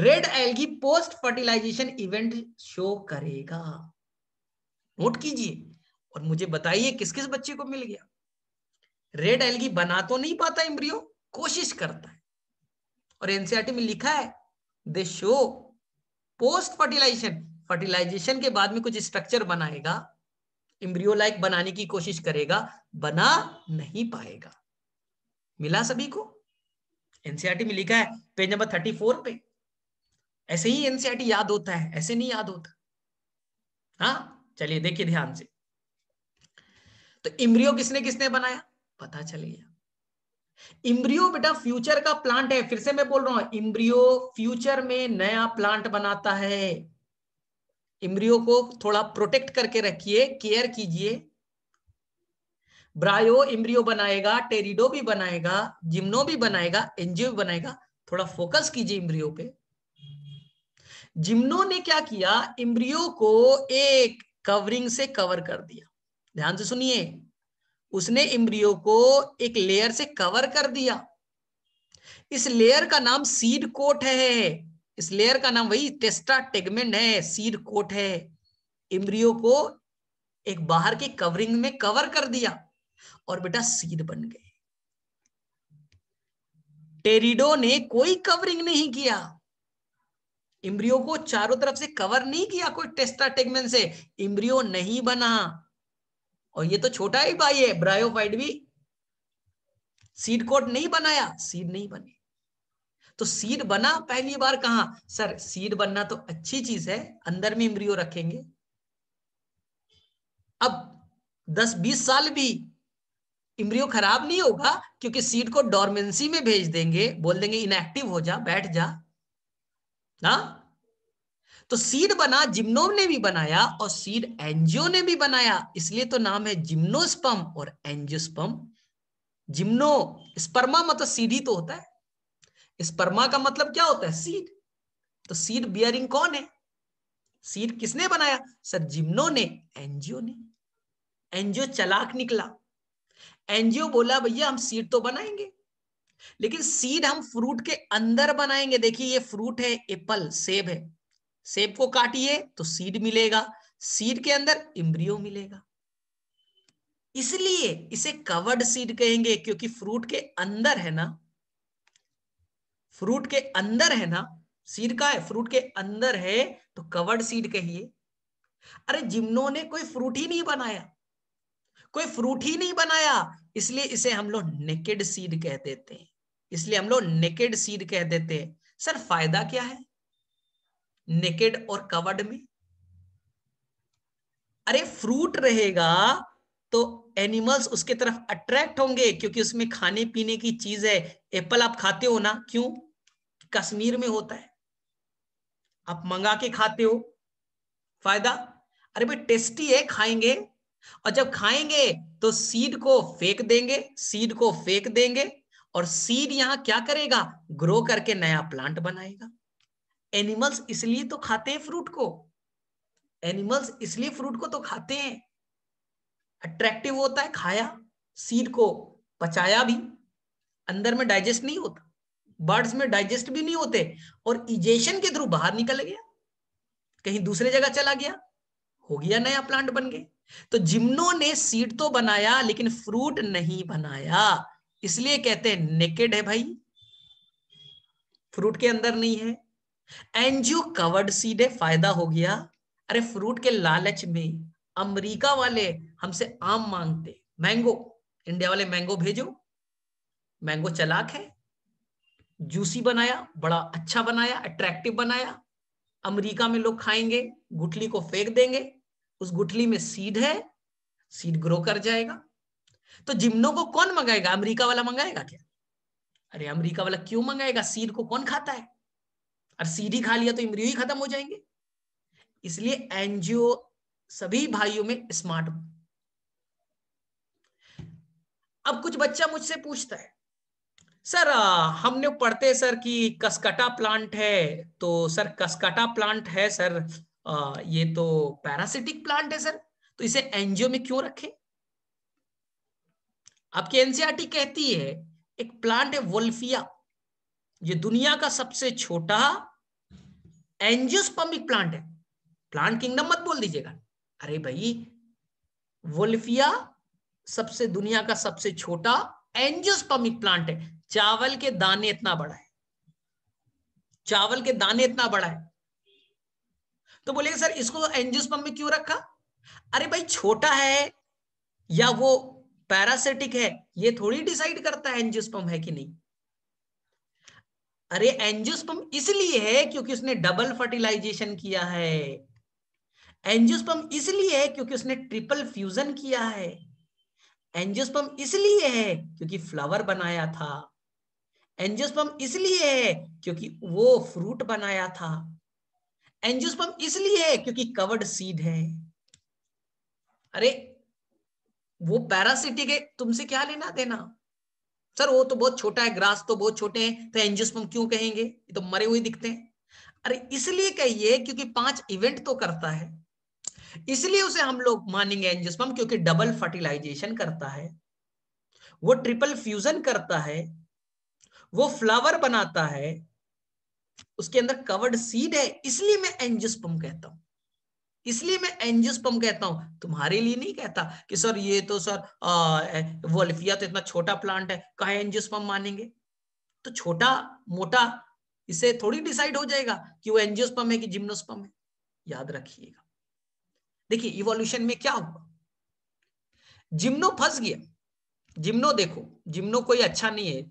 red algae post fertilisation event show करेगा नोट कीजिए और मुझे बताइए किस किस बच्चे को मिल गया रेड एलगी बना तो नहीं पाता इम्रियो कोशिश करता है और एनसीआरटी e में लिखा है they show post fertilisation fertilisation के बाद में कुछ स्ट्रक्चर बनाएगा इम्ब्रियो लाइक बनाने की कोशिश करेगा बना नहीं पाएगा मिला सभी को एनसीआरटी e में लिखा है पेज नंबर थर्टी फोर पे ऐसे ही एनसीआरटी e याद होता है ऐसे नहीं याद होता हाँ चलिए देखिए ध्यान से तो इम्ब्रियो किसने किसने बनाया पता चल गया इम्ब्रियो बेटा फ्यूचर का प्लांट है फिर से मैं बोल रहा हूं इम्ब्रियो फ्यूचर में नया प्लांट बनाता है इमरियो को थोड़ा प्रोटेक्ट करके रखिए केयर कीजिए ब्रायो इमरियो बनाएगा टेरिडो भी बनाएगा जिम्नो भी बनाएगा एनजीओ भी बनाएगा थोड़ा फोकस कीजिए इमरियो पे जिम्नो ने क्या किया इमरियो को एक कवरिंग से कवर कर दिया ध्यान से सुनिए उसने इमरियो को एक लेयर से कवर कर दिया इस लेयर का नाम सीड कोट है इस लेयर का नाम वही टेस्टा टेगमेंट है सीड कोट है इम्रियो को एक बाहर की कवरिंग में कवर कर दिया और बेटा सीड बन गए टेरिडो ने कोई कवरिंग नहीं किया इम्रियो को चारों तरफ से कवर नहीं किया कोई टेस्टा टेगमेंट से इम्रियो नहीं बना और ये तो छोटा ही भाई है ब्रायोफाइड भी सीड कोट नहीं बनाया सीड नहीं बने तो सीड बना पहली बार कहा सर सीड बनना तो अच्छी चीज है अंदर में इमरियो रखेंगे अब 10-20 साल भी इमरियो खराब नहीं होगा क्योंकि सीड को डॉर्मेंसी में भेज देंगे बोल देंगे इनएक्टिव हो जा बैठ जा ना हाँ? तो सीड बना जिम्नो ने भी बनाया और सीड एंजियो ने भी बनाया इसलिए तो नाम है जिम्नोस्पम और एंजियोस्पम जिम्नो स्पर्मा मतलब सीडी तो होता है स्पर्मा का मतलब क्या होता है सीड तो सीड बियरिंग कौन है सीड किसने बनाया सर जिम्नो ने एनजीओ ने एनजीओ चलाक निकला एनजीओ बोला भैया हम सीड तो बनाएंगे लेकिन सीड हम फ्रूट के अंदर बनाएंगे देखिए ये फ्रूट है एप्पल सेब है सेब को काटिए तो सीड मिलेगा सीड के अंदर इम्ब्रियो मिलेगा इसलिए इसे कवर्ड सीड कहेंगे क्योंकि फ्रूट के अंदर है ना फ्रूट के अंदर है ना सीड का है फ्रूट के अंदर है तो कवर्ड सीड कहिए अरे जिम्नो ने कोई फ्रूट ही नहीं बनाया कोई फ्रूट ही नहीं बनाया इसलिए इसे हम लोग नेकेड सीड कह देते हैं इसलिए हम लोग नेकेड सीड कह देते हैं सर फायदा क्या है नेकेड और कवर्ड में अरे फ्रूट रहेगा तो एनिमल्स उसके तरफ अट्रैक्ट होंगे क्योंकि उसमें खाने पीने की चीज है एप्पल आप खाते हो ना क्यों कश्मीर में होता है आप मंगा के खाते हो फायदा अरे भाई टेस्टी है खाएंगे और जब खाएंगे तो सीड को फेंक देंगे सीड को फेंक देंगे और सीड यहां क्या करेगा ग्रो करके नया प्लांट बनाएगा एनिमल्स इसलिए तो खाते हैं फ्रूट को एनिमल्स इसलिए फ्रूट को तो खाते हैं अट्रैक्टिव होता है खाया सीड को पचाया भी अंदर में डाइजेस्ट नहीं होता बर्ड्स में डाइजेस्ट भी नहीं होते और इजेशन के थ्रू बाहर निकल गया कहीं दूसरे जगह चला गया हो गया नया प्लांट बन गए तो जिम्नो ने सीड तो बनाया लेकिन फ्रूट नहीं बनाया इसलिए कहते हैं नेकेड है भाई फ्रूट के अंदर नहीं है एनजीओ कवर्ड सीड है फायदा हो गया अरे फ्रूट के लालच में अमेरिका वाले हमसे आम मांगते मैंगो इंडिया वाले मैंगो भेजो मैंगो चलाक है जूसी बनाया बड़ा अच्छा बनाया अट्रैक्टिव बनाया अमेरिका में लोग खाएंगे गुठली को फेंक देंगे उस गुठली में सीड है सीड ग्रो कर जाएगा तो जिम्नो को कौन मंगाएगा अमेरिका वाला मंगाएगा क्या अरे अमेरिका वाला क्यों मंगाएगा सीड को कौन खाता है और सीड ही खा लिया तो इमरियो ही खत्म हो जाएंगे इसलिए एनजीओ सभी भाइयों में स्मार्ट अब कुछ बच्चा मुझसे पूछता है सर हमने पढ़ते सर कि कसकटा प्लांट है तो सर कसकटा प्लांट है सर ये तो पैरासिटिक प्लांट है सर तो इसे एनजीओ में क्यों रखें आपकी एनसीआरटी कहती है एक प्लांट है वोल्फिया ये दुनिया का सबसे छोटा एंजियोस्पम्बिक प्लांट है प्लांट किंगडम मत बोल दीजिएगा अरे भाई वोल्फिया सबसे दुनिया का सबसे छोटा एंजियोस्पमिक प्लांट है चावल के दाने इतना बड़ा है चावल के दाने इतना बड़ा है तो बोलेगा सर इसको एंजियोस्पर्म में क्यों रखा अरे भाई छोटा है या वो पैरासिटिक है ये थोड़ी डिसाइड करता है एंजियोस्पर्म है कि नहीं अरे एंजियोस्पर्म इसलिए है क्योंकि उसने डबल फर्टिलाइजेशन किया है एंजियोस्पर्म इसलिए है क्योंकि उसने ट्रिपल फ्यूजन किया है एंजियोस्पर्म इसलिए है क्योंकि फ्लावर बनाया था एंजियोस्पर्म इसलिए है क्योंकि वो फ्रूट बनाया था एंजियोस्पर्म इसलिए है क्योंकि कवर्ड सीड है अरे वो पैरासिटिक है तुमसे क्या लेना देना सर वो तो बहुत छोटा है ग्रास तो बहुत छोटे हैं तो एंजियोस्पर्म क्यों कहेंगे ये तो मरे हुए दिखते हैं अरे इसलिए कहिए क्योंकि पांच इवेंट तो करता है इसलिए उसे हम लोग मानेंगे एंजियोस्पर्म क्योंकि डबल फर्टिलाइजेशन करता है वो ट्रिपल फ्यूजन करता है वो फ्लावर बनाता है उसके अंदर कवर्ड सीड है इसलिए मैं एंजिस्पम कहता हूं इसलिए मैं एंजियोस्पर्म कहता हूं तुम्हारे लिए नहीं कहता कि सर ये तो सर वो अल्फिया तो इतना छोटा प्लांट है कहा एंजियोस्पर्म मानेंगे तो छोटा मोटा इसे थोड़ी डिसाइड हो जाएगा कि वो एंजियोस्पर्म है कि जिम्नोस्पम है याद रखिएगा देखिए इवोल्यूशन में क्या हुआ जिम्नो फंस गया जिम्नो देखो जिम्नो कोई अच्छा नहीं है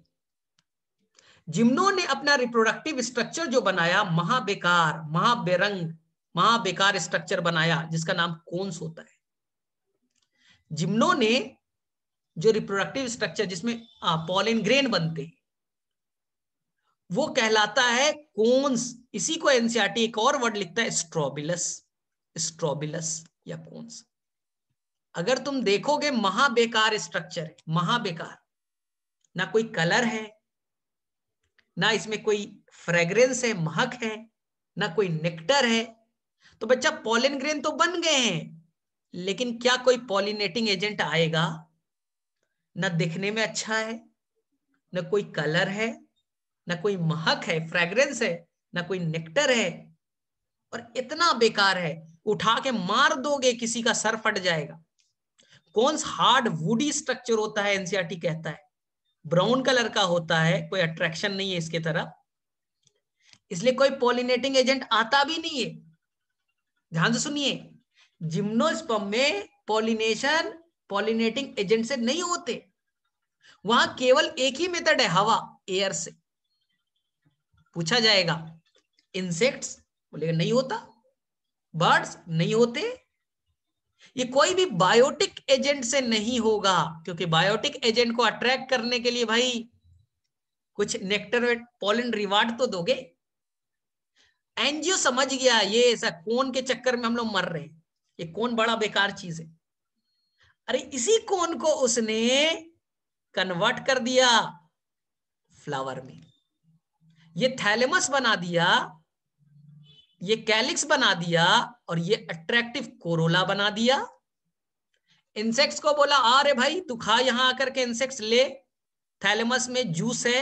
जिम्नों ने अपना रिप्रोडक्टिव स्ट्रक्चर जो बनाया महाबेकार महाबेरंग महाबेकार स्ट्रक्चर बनाया जिसका नाम कोन्स होता है जिम्नों ने जो रिप्रोडक्टिव स्ट्रक्चर जिसमें पॉलिन ग्रेन बनते वो कहलाता है कोन्स इसी को एनसीआरटी e एक और वर्ड लिखता है स्ट्रॉबिलस स्ट्रॉबिलस या कोन्स अगर तुम देखोगे महाबेकार स्ट्रक्चर महाबेकार ना कोई कलर है ना इसमें कोई फ्रेग्रेंस है महक है ना कोई नेक्टर है तो बच्चा पॉलिन ग्रेन तो बन गए हैं लेकिन क्या कोई पॉलिनेटिंग एजेंट आएगा ना दिखने में अच्छा है ना कोई कलर है ना कोई महक है फ्रेग्रेंस है ना कोई नेक्टर है और इतना बेकार है उठा के मार दोगे किसी का सर फट जाएगा कौन सा हार्ड वुडी स्ट्रक्चर होता है एनसीआरटी e कहता है ब्राउन कलर का होता है कोई अट्रैक्शन नहीं है इसके तरफ इसलिए कोई पोलिनेटिंग एजेंट आता भी नहीं है ध्यान से सुनिए जिम्नोस्पम में पोलिनेशन पॉलिनेटिंग एजेंट से नहीं होते वहां केवल एक ही मेथड है हवा एयर से पूछा जाएगा इंसेक्ट्स बोलेगा नहीं होता बर्ड्स नहीं होते ये कोई भी बायोटिक एजेंट से नहीं होगा क्योंकि बायोटिक एजेंट को अट्रैक्ट करने के लिए भाई कुछ नेक्टर पॉलन रिवार्ड तो दोगे एनजीओ समझ गया ये ऐसा कौन के चक्कर में हम लोग मर रहे हैं ये कौन बड़ा बेकार चीज है अरे इसी कोन को उसने कन्वर्ट कर दिया फ्लावर में ये थैलेमस बना दिया ये कैलिक्स बना दिया और ये अट्रैक्टिव कोरोला बना दिया इंसेक्ट्स को बोला आ रे भाई तू खा यहां आकर के इंसेक्ट्स ले थैलेमस में जूस है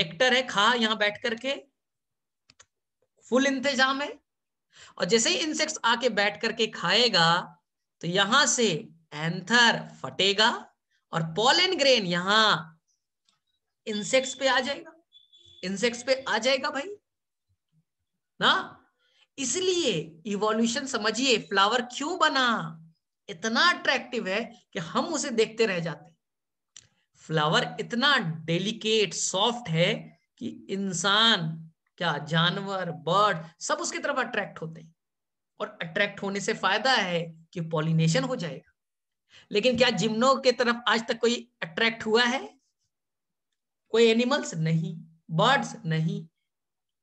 नेक्टर है खा यहां बैठ करके फुल इंतजाम है और जैसे ही इंसेक्ट्स आके बैठ करके खाएगा तो यहां से एंथर फटेगा और पॉलन ग्रेन यहां इंसेक्ट्स पे आ जाएगा इंसेक्ट्स पे आ जाएगा भाई ना इसलिए इवोल्यूशन समझिए फ्लावर क्यों बना इतना अट्रैक्टिव है कि हम उसे देखते रह जाते फ्लावर इतना डेलिकेट सॉफ्ट है कि इंसान क्या जानवर बर्ड सब उसकी तरफ अट्रैक्ट होते हैं और अट्रैक्ट होने से फायदा है कि पॉलिनेशन हो जाएगा लेकिन क्या जिम्नो के तरफ आज तक कोई अट्रैक्ट हुआ है कोई एनिमल्स नहीं बर्ड्स नहीं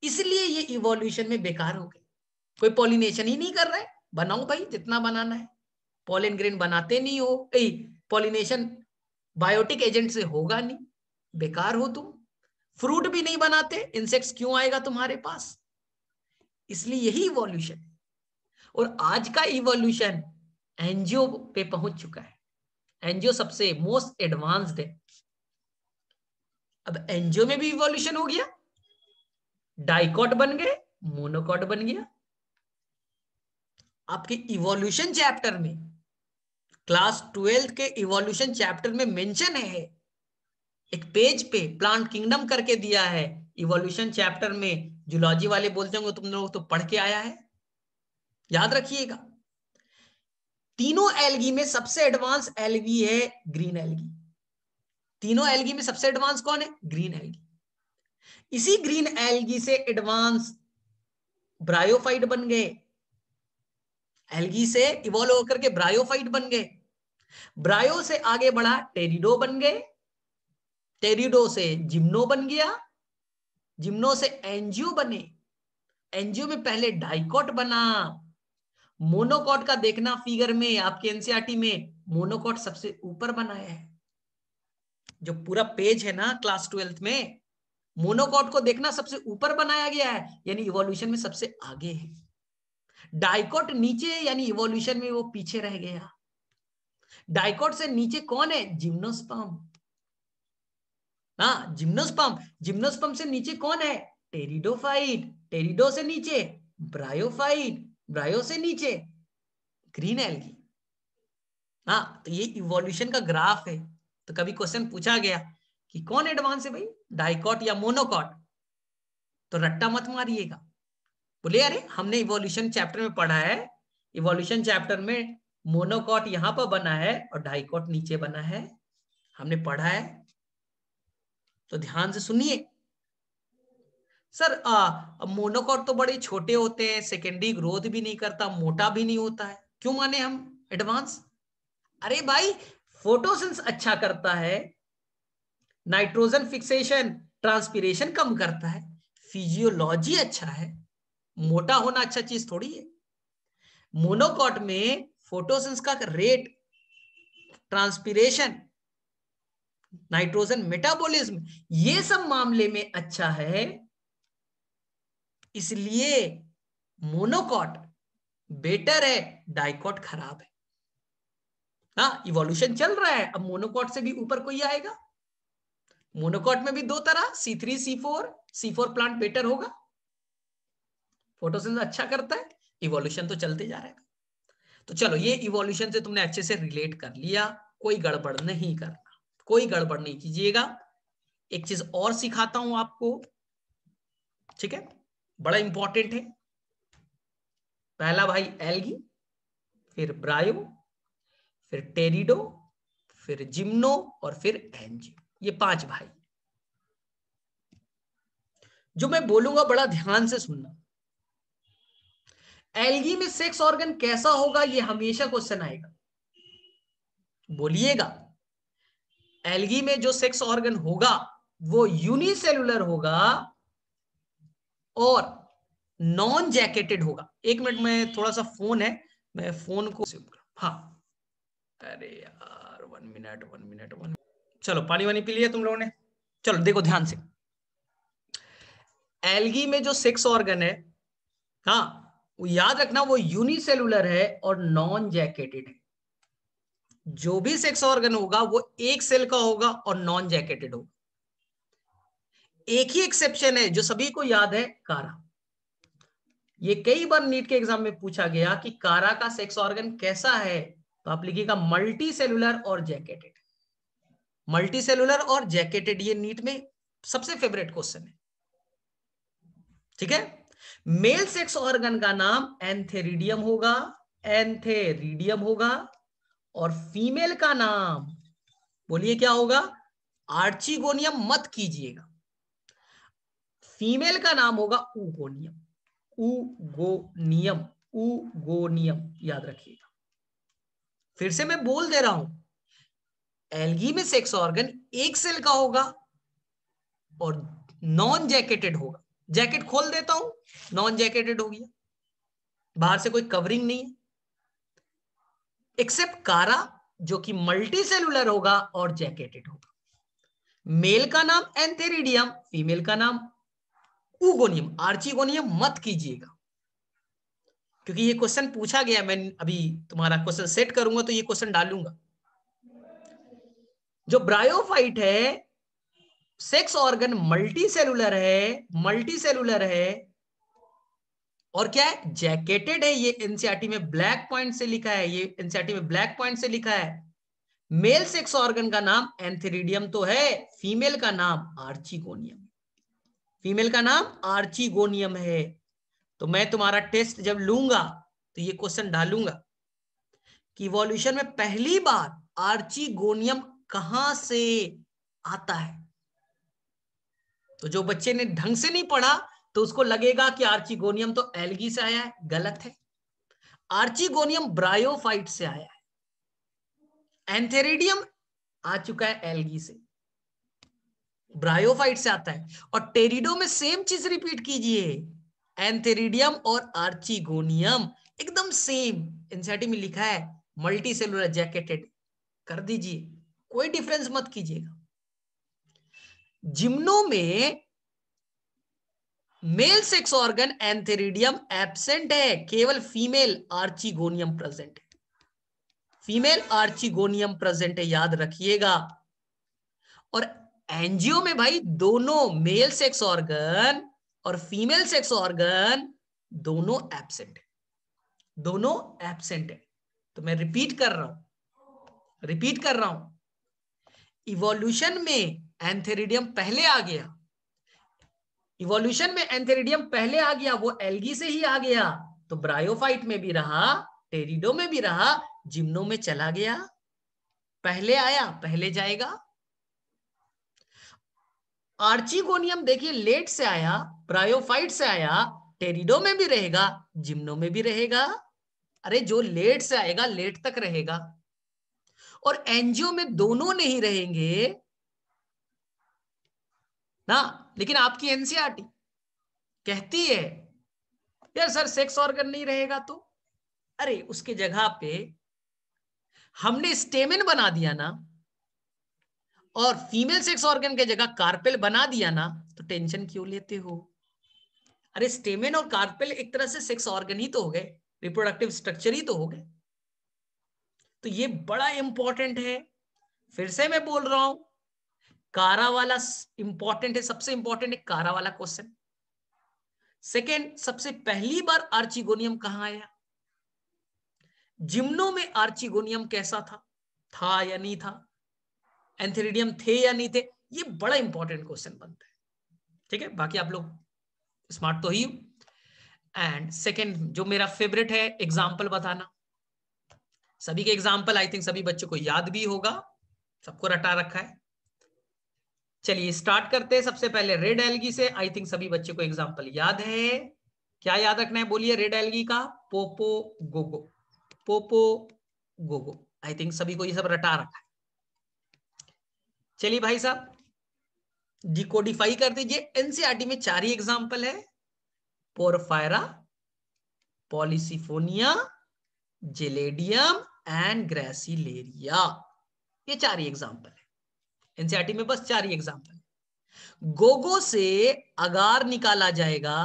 इसलिए ये इवोल्यूशन में बेकार हो गए कोई पॉलिनेशन ही नहीं कर रहे बनाओ भाई जितना बनाना है पॉलिन ग्रेन बनाते नहीं हो पॉलिनेशन बायोटिक एजेंट से होगा नहीं बेकार हो तुम फ्रूट भी नहीं बनाते इंसेक्ट्स क्यों आएगा तुम्हारे पास इसलिए यही इवोल्यूशन और आज का इवोल्यूशन एनजीओ पे पहुंच चुका है एनजीओ सबसे मोस्ट एडवांस्ड है अब एनजीओ में भी इवोल्यूशन हो गया डाइकॉट बन गए मोनोकॉट बन गया आपके इवोल्यूशन चैप्टर में क्लास ट्वेल्थ के इवोल्यूशन चैप्टर में मेंशन है एक पेज पे प्लांट किंगडम करके दिया है इवोल्यूशन चैप्टर में जुलॉजी वाले बोलते होंगे तुम लोग तो पढ़ के आया है याद रखिएगा तीनों एलगी में सबसे एडवांस एलगी है ग्रीन एलगी तीनों एलगी में सबसे एडवांस कौन है ग्रीन एलगी इसी ग्रीन एलगी से एडवांस ब्रायोफाइट बन गए एलगी से इवॉल्व होकर के ब्रायोफाइट बन गए ब्रायो से आगे बढ़ा टेरिडो बन गए टेरिडो से जिम्नो बन गया जिम्नो से एनजीओ बने एनजीओ में पहले डाइकोट बना मोनोकॉट का देखना फिगर में आपके एनसीआरटी e में मोनोकॉट सबसे ऊपर बनाया है जो पूरा पेज है ना क्लास ट्वेल्थ में मोनोकॉट को देखना सबसे ऊपर बनाया गया है यानी इवोल्यूशन में सबसे आगे है डायकोट नीचे यानी इवोल्यूशन में वो पीछे रह गया डायकोट से नीचे कौन है जिम्नोस्पम हाँ जिम्नोस्पम जिम्नोस्पम से नीचे कौन है टेरिडोफाइट टेरिडो से नीचे ब्रायोफाइट ब्रायो से नीचे ग्रीन एल्गी हाँ तो ये इवोल्यूशन का ग्राफ है तो कभी क्वेश्चन पूछा गया कि कौन एडवांस है भाई डाइकॉट या मोनोकॉट तो रट्टा मत मारिएगा बोले अरे हमने इवोल्यूशन चैप्टर में पढ़ा है इवोल्यूशन चैप्टर में मोनोकॉट यहां पर बना है और डाइकॉट नीचे बना है हमने पढ़ा है तो ध्यान से सुनिए सर मोनोकॉट तो बड़े छोटे होते हैं सेकेंडरी ग्रोथ भी नहीं करता मोटा भी नहीं होता है क्यों माने हम एडवांस अरे भाई फोटोसेंस अच्छा करता है नाइट्रोजन फिक्सेशन ट्रांसपीरेशन कम करता है फिजियोलॉजी अच्छा है मोटा होना अच्छा चीज थोड़ी है मोनोकॉट में फोटोसिंस का रेट ट्रांसपीरेशन नाइट्रोजन मेटाबॉलिज्म ये सब मामले में अच्छा है इसलिए मोनोकॉट बेटर है डाइकॉट खराब है हा इवोल्यूशन चल रहा है अब मोनोकॉट से भी ऊपर कोई आएगा मोनोकॉट में भी दो तरह C three C four C four plant better होगा फोटोसिंथेसिस तो अच्छा करता है इवोल्यूशन तो चलते जा रहेगा तो चलो ये इवोल्यूशन से तुमने अच्छे से रिलेट कर लिया कोई गड़बड़ नहीं करना कोई गड़बड़ नहीं कीजिएगा एक चीज और सिखाता हूं आपको ठीक है बड़ा इंपॉर्टेंट है पहला भाई एल्गी फिर ब्रायो फिर टेरिडो फिर जिम्नो और फिर एनजी ये पांच भाई जो मैं बोलूंगा बड़ा ध्यान से सुनना एलगी में सेक्स ऑर्गन कैसा होगा ये हमेशा क्वेश्चन आएगा बोलिएगा एलगी में जो सेक्स ऑर्गन होगा वो यूनिसेलुलर होगा और नॉन जैकेटेड होगा एक मिनट में थोड़ा सा फोन है मैं फोन को हाँ अरे यार one minute one minute one चलो पानी वानी पी लिया तुम लोगों ने चलो देखो ध्यान से एलगी में जो सेक्स ऑर्गन है हाँ याद रखना वो यूनिसेलुलर है और नॉन जैकेटेड है जो भी सेक्स ऑर्गन होगा वो एक सेल का होगा और नॉन जैकेटेड होगा एक ही एक्सेप्शन है जो सभी को याद है कारा ये कई बार नीट के एग्जाम में पूछा गया कि कारा का सेक्स ऑर्गन कैसा है तो आप लिखिएगा मल्टी सेलुलर और जैकेटेड मल्टी सेलुलर और जैकेटेड ये नीट में सबसे फेवरेट क्वेश्चन है ठीक है मेल सेक्स ऑर्गन का नाम एंथेरिडियम होगा एंथेरिडियम होगा और फीमेल का नाम बोलिए क्या होगा आर्चिगोनियम मत कीजिएगा फीमेल का नाम होगा उगोनियम उगोनियम उगोनियम याद रखिएगा फिर से मैं बोल दे रहा हूं एलगी में सेक्स ऑर्गन एक सेल का होगा और नॉन जैकेटेड होगा जैकेट खोल देता हूं नॉन जैकेटेड हो गया बाहर से कोई कवरिंग नहीं है एक्सेप्ट कारा जो कि मल्टी सेलुलर होगा और जैकेटेड होगा मेल का नाम एंथेरिडियम फीमेल का नाम उगोनियम आर्चिगोनियम मत कीजिएगा क्योंकि ये क्वेश्चन पूछा गया मैं अभी तुम्हारा क्वेश्चन सेट करूंगा तो ये क्वेश्चन डालूंगा जो ब्रायोफाइट है सेक्स ऑर्गन मल्टी सेलुलर है मल्टी सेलुलर है और क्या है जैकेटेड है ये एनसीआरटी में ब्लैक पॉइंट से लिखा है ये एनसीआरटी में ब्लैक पॉइंट से लिखा है मेल सेक्स ऑर्गन का नाम एंथेरिडियम तो है फीमेल का नाम आर्चिगोनियम फीमेल का नाम आर्चिगोनियम है तो मैं तुम्हारा टेस्ट जब लूंगा तो ये क्वेश्चन डालूंगा कि वॉल्यूशन में पहली बार आर्चिगोनियम कहां से आता है तो जो बच्चे ने ढंग से नहीं पढ़ा तो उसको लगेगा कि आर्चिगोनियम तो एलगी से आया है गलत है आर्चिगोनियम ब्रायोफाइट से आया है एंथेरिडियम आ चुका है एलगी से ब्रायोफाइट से आता है और टेरिडो में सेम चीज रिपीट कीजिए एंथेरिडियम और आर्चिगोनियम एकदम सेम एनसीआरटी में लिखा है मल्टी सेलुलर जैकेटेड कर दीजिए कोई डिफरेंस मत कीजिएगा जिम्नो में male sex organ antheridium absent है केवल फीमेल आर्चिगोनियम प्रेजेंट है फीमेल आर्चिगोनियम प्रेजेंट है याद रखिएगा और एनजीओ में भाई दोनों मेल सेक्स ऑर्गन और फीमेल सेक्स ऑर्गन दोनों एबसेंट है दोनों एबसेंट है तो मैं रिपीट कर रहा हूं रिपीट कर रहा हूं इवोल्यूशन में एंथेरिडियम पहले आ गया इवोल्यूशन में एंथेरिडियम पहले आ गया वो एल्गी से ही आ गया तो ब्रायोफाइट में भी रहा टेरिडो में भी रहा जिम्नो में चला गया पहले आया पहले जाएगा आर्चिगोनियम देखिए लेट से आया ब्रायोफाइट से आया टेरिडो में भी रहेगा जिम्नो में भी रहेगा अरे जो लेट से आएगा लेट तक रहेगा और एनजीओ में दोनों नहीं रहेंगे ना लेकिन आपकी एनसीआरटी e कहती है यार सर सेक्स ऑर्गन नहीं रहेगा तो अरे उसके जगह पे हमने स्टेमिन बना दिया ना और फीमेल सेक्स ऑर्गन के जगह कार्पेल बना दिया ना तो टेंशन क्यों लेते हो अरे स्टेमिन और कार्पेल एक तरह से सेक्स ऑर्गन ही तो हो गए रिप्रोडक्टिव स्ट्रक्चर ही तो हो गए तो ये बड़ा इंपॉर्टेंट है फिर से मैं बोल रहा हूं कारा वाला इंपॉर्टेंट है सबसे इंपॉर्टेंट है कारा वाला क्वेश्चन सेकेंड सबसे पहली बार आर्चिगोनियम कहा आया जिम्नो में आर्चिगोनियम कैसा था था या नहीं था एंथेरिडियम थे या नहीं थे ये बड़ा इंपॉर्टेंट क्वेश्चन बनता है ठीक है बाकी आप लोग स्मार्ट तो ही एंड सेकेंड जो मेरा फेवरेट है एग्जाम्पल बताना सभी के एग्जाम्पल आई थिंक सभी बच्चों को याद भी होगा सबको रटा रखा है चलिए स्टार्ट करते हैं सबसे पहले रेड एलगी से आई थिंक सभी बच्चे को एग्जाम्पल याद है क्या याद रखना है बोलिए रेड एलगी का पोपो गोगो पोपो गोगो आई थिंक सभी को ये सब रटा रखा है चलिए भाई साहब डिकोडिफाई कर दीजिए एनसीआरटी e में चार ही एग्जाम्पल है Porphyra Polysiphonia Gelidium and Gracilaria ये चार ही एग्जाम्पल एनसीआरटी में बस चार ही एग्जाम्पल गोगो से अगार निकाला जाएगा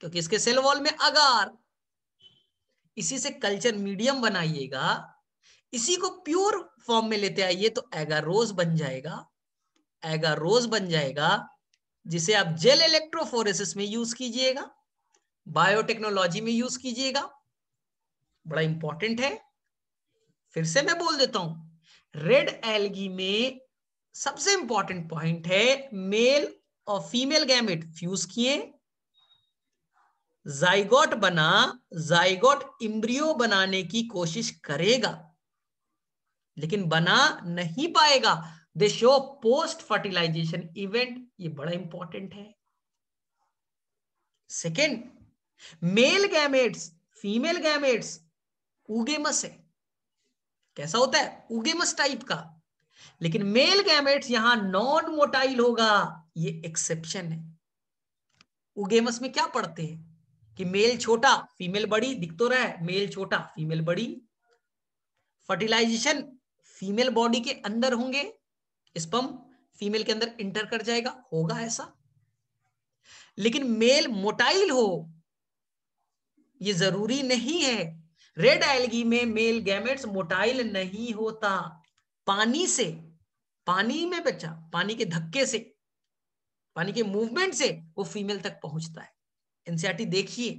क्योंकि इसके सेल वॉल में अगार इसी से कल्चर मीडियम बनाइएगा इसी को प्योर फॉर्म में लेते आइए तो एगा रोज बन जाएगा एगा रोज बन जाएगा जिसे आप जेल इलेक्ट्रोफोरेसिस में यूज कीजिएगा बायोटेक्नोलॉजी में यूज कीजिएगा बड़ा इंपॉर्टेंट है फिर से मैं बोल देता हूं रेड एलगी में सबसे इंपॉर्टेंट पॉइंट है मेल और फीमेल गैमेट फ्यूज किए जाइगोट बना जाइगोट इम्ब्रियो बनाने की कोशिश करेगा लेकिन बना नहीं पाएगा they show post fertilisation event ये बड़ा इंपॉर्टेंट है second male gametes female gametes oogamous है कैसा होता है उगेमस टाइप का लेकिन मेल गैमेट्स यहां नॉन मोटाइल होगा ये एक्सेप्शन है उगेमस में क्या पढ़ते हैं कि मेल छोटा फीमेल बड़ी दिख तो रहा है मेल छोटा फीमेल बड़ी फर्टिलाइजेशन फीमेल बॉडी के अंदर होंगे स्पम फीमेल के अंदर इंटर कर जाएगा होगा ऐसा लेकिन मेल मोटाइल हो ये जरूरी नहीं है रेड एलगी में मेल गैमेट्स मोटाइल नहीं होता पानी से पानी में बच्चा पानी के धक्के से पानी के मूवमेंट से वो फीमेल तक पहुंचता है एनसीआरटी e देखिए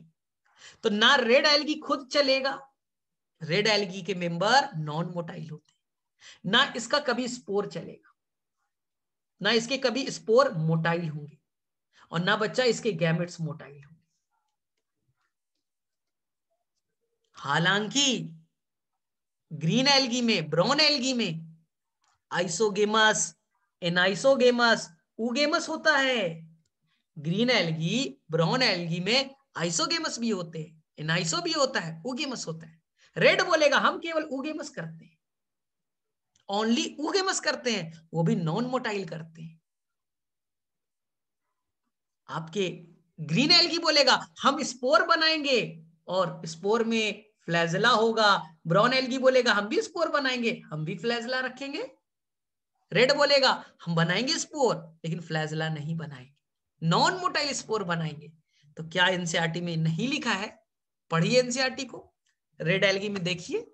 तो ना रेड एलगी खुद चलेगा रेड एलगी के मेंबर नॉन मोटाइल होते हैं ना इसका कभी स्पोर चलेगा ना इसके कभी स्पोर मोटाइल होंगे और ना बच्चा इसके गैमेट्स मोटाइल होंगे हालांकि ग्रीन एलगी में ब्राउन एलगी में आइसोगेमस एन आइसोगेमस उगेमस होता है ग्रीन एलगी ब्राउन एलगी में आइसोगेमस भी होते हैं एन आइसो भी होता है उगेमस होता है रेड बोलेगा हम केवल उगेमस करते हैं ओनली उगेमस करते हैं वो भी नॉन मोटाइल करते हैं आपके ग्रीन एलगी बोलेगा हम स्पोर बनाएंगे और स्पोर में फ्लैजला होगा ब्राउन एलगी बोलेगा हम भी स्पोर बनाएंगे हम भी फ्लैजला रखेंगे रेड बोलेगा हम बनाएंगे स्पोर लेकिन फ्लैजला नहीं बनाएंगे नॉन मोटाइल स्पोर बनाएंगे तो क्या एनसीआरटी e में नहीं लिखा है पढ़िए एनसीआरटी e को रेड एलगी में देखिए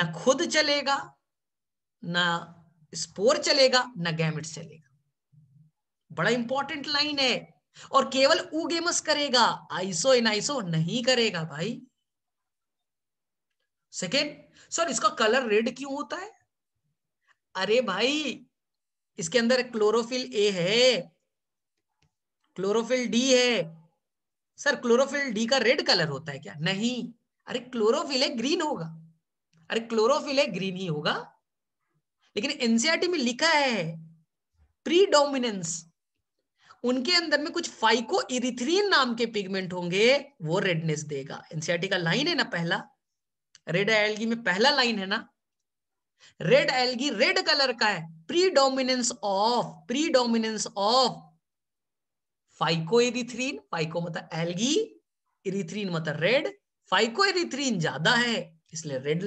ना खुद चलेगा ना स्पोर चलेगा ना गैमिट चलेगा बड़ा इंपॉर्टेंट लाइन है और केवल उगेमस करेगा आइसो इन आइसो नहीं करेगा भाई सेकेंड सर इसका कलर रेड क्यों होता है अरे भाई इसके अंदर क्लोरोफिल ए है क्लोरोफिल डी है सर क्लोरोफिल डी का रेड कलर होता है क्या नहीं अरे क्लोरोफिल है ग्रीन होगा अरे क्लोरोफिल है ग्रीन ही होगा लेकिन एनसीआरटी e में लिखा है प्रीडोमिनेंस उनके अंदर में कुछ फाइको इरिथ्रीन नाम के पिगमेंट होंगे वो रेडनेस देगा एनसीआरटी e का लाइन है ना पहला रेड एल्गी में पहला लाइन है ना रेड एलगी रेड कलर का है predominance of predominance of phycoerythrin phyco मतलब एलगी इरिथ्रीन मतलब रेड फाइको एरिथ्रीन ज्यादा है इसलिए रेड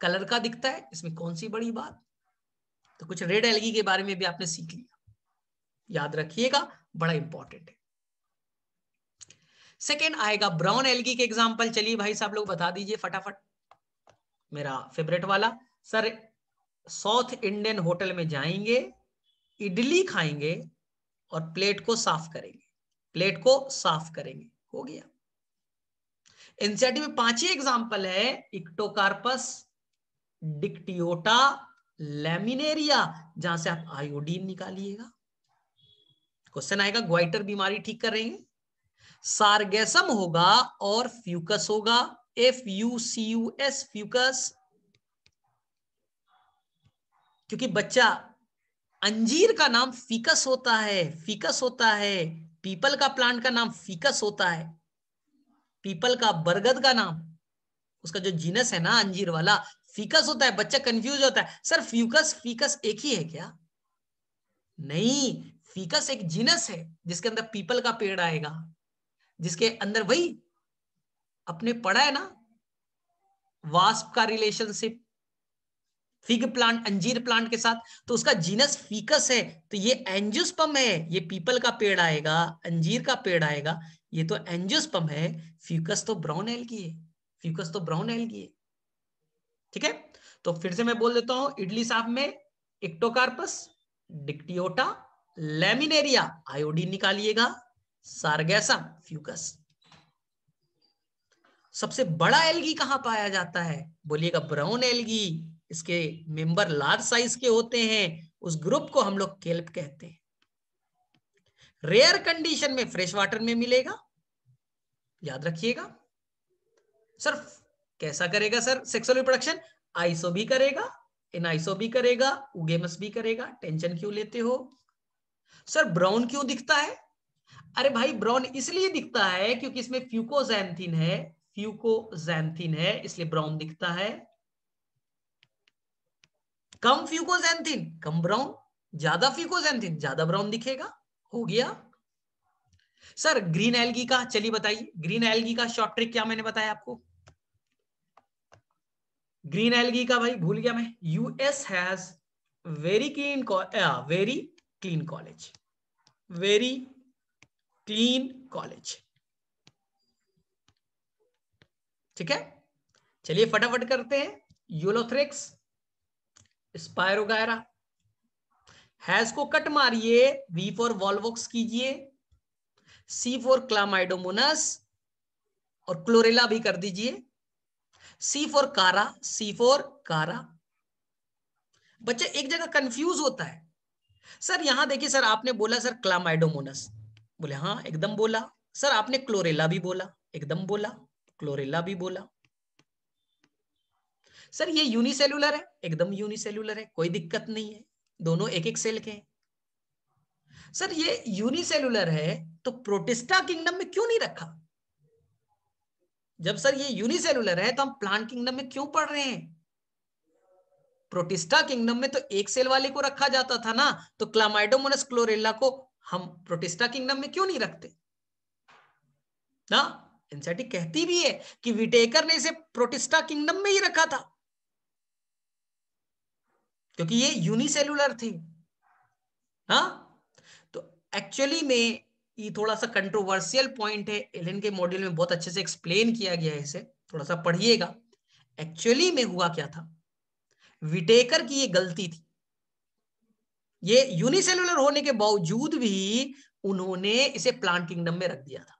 कलर का दिखता है इसमें कौन सी बड़ी बात तो कुछ रेड एलगी के बारे में भी आपने सीख लिया याद रखिएगा बड़ा इंपॉर्टेंट है सेकेंड आएगा ब्राउन एलगी के एग्जाम्पल चलिए भाई साहब लोग बता दीजिए फटाफट मेरा फेवरेट वाला सर साउथ इंडियन होटल में जाएंगे इडली खाएंगे और प्लेट को साफ करेंगे प्लेट को साफ करेंगे हो गया एनसीआरटी में पांच ही एग्जाम्पल है इक्टोकार्पस डिक्टियोटा लेमिनेरिया जहां से आप आयोडीन निकालिएगा क्वेश्चन आएगा ग्वाइटर बीमारी ठीक करेंगे सारगेसम होगा और फ्यूकस होगा F U C U S Fucus क्योंकि बच्चा अंजीर का नाम फीकस होता है फीकस होता है पीपल का प्लांट का नाम फीकस होता है पीपल का बरगद का नाम उसका जो जीनस है ना अंजीर वाला फीकस होता है बच्चा कंफ्यूज होता है सर फ्यूकस फीकस एक ही है क्या नहीं फीकस एक जीनस है जिसके अंदर पीपल का पेड़ आएगा जिसके अंदर वही अपने पढ़ा है ना वास्प का रिलेशनशिप फिग प्लांट अंजीर प्लांट के साथ तो उसका जीनस फीकस है तो ये एंजियोस्पम है ये पीपल का पेड़ आएगा अंजीर का पेड़ आएगा ये तो एंजियोस्पम है फ्यूकस तो ब्राउन एलगी है फ्यूकस तो ब्राउन एलगी है ठीक है तो फिर से मैं बोल देता हूं इडली साहब में इक्टोकार्पस डिक्टियोटा लेमिनेरिया आयोडीन निकालिएगा सारगैसा फ्यूकस सबसे बड़ा एलगी कहां पाया जाता है बोलिएगा ब्राउन एलगी इसके मेंबर लार्ज साइज के होते हैं उस ग्रुप को हम लोग केल्प कहते हैं रेयर कंडीशन में फ्रेश वाटर में मिलेगा याद रखिएगा सर कैसा करेगा सर सेक्सुअल रिप्रोडक्शन आइसो भी करेगा आइसो भी करेगा उगेमस भी करेगा टेंशन क्यों लेते हो सर ब्राउन क्यों दिखता है अरे भाई ब्राउन इसलिए दिखता है क्योंकि इसमें फ्यूकोजैंथिन है फ्यूकोजैंथिन है इसलिए ब्राउन दिखता है कम फ्यूकोजेंथिन कम ब्राउन ज्यादा फ्यूकोजेंथिन ज्यादा ब्राउन दिखेगा हो गया सर ग्रीन एलगी का चलिए बताइए ग्रीन एलगी का शॉर्ट ट्रिक क्या मैंने बताया आपको ग्रीन एलगी का भाई भूल गया मैं US has very clean very clean college very clean college ठीक है चलिए फटाफट करते हैं यूलोथ्रिक्स स्पायरोगायरा हैज को कट मारिए वी फॉर वॉलवॉक्स कीजिए सी फॉर क्लामाइडोमोनस और क्लोरेला भी कर दीजिए सी फॉर कारा सी फॉर कारा बच्चे एक जगह कंफ्यूज होता है सर यहां देखिए सर आपने बोला सर क्लामाइडोमोनस बोले हाँ एकदम बोला सर आपने क्लोरेला भी बोला एकदम बोला क्लोरेला भी बोला सर ये यूनिसेलुलर है एकदम यूनिसेलुलर है कोई दिक्कत नहीं है दोनों एक एक सेल के हैं सर ये यूनिसेलुलर है तो प्रोटिस्टा किंगडम में क्यों नहीं रखा जब सर ये यूनिसेलुलर है तो हम प्लांट किंगडम में क्यों पढ़ रहे हैं प्रोटिस्टा किंगडम में तो एक सेल वाले को रखा जाता था ना तो क्लामाइडोमोनस क्लोरेला को हम प्रोटिस्टा किंगडम में क्यों नहीं रखते ना एनसेटिक कहती भी है कि विटेकर ने इसे प्रोटिस्टा किंगडम में ही रखा था क्योंकि ये यूनिसेलुलर थी हाँ तो एक्चुअली में ये थोड़ा सा कंट्रोवर्सियल पॉइंट है एलन के मॉड्यूल में बहुत अच्छे से एक्सप्लेन किया गया है इसे थोड़ा सा पढ़िएगा एक्चुअली में हुआ क्या था विटेकर की ये गलती थी ये यूनिसेलुलर होने के बावजूद भी उन्होंने इसे प्लांट किंगडम में रख दिया था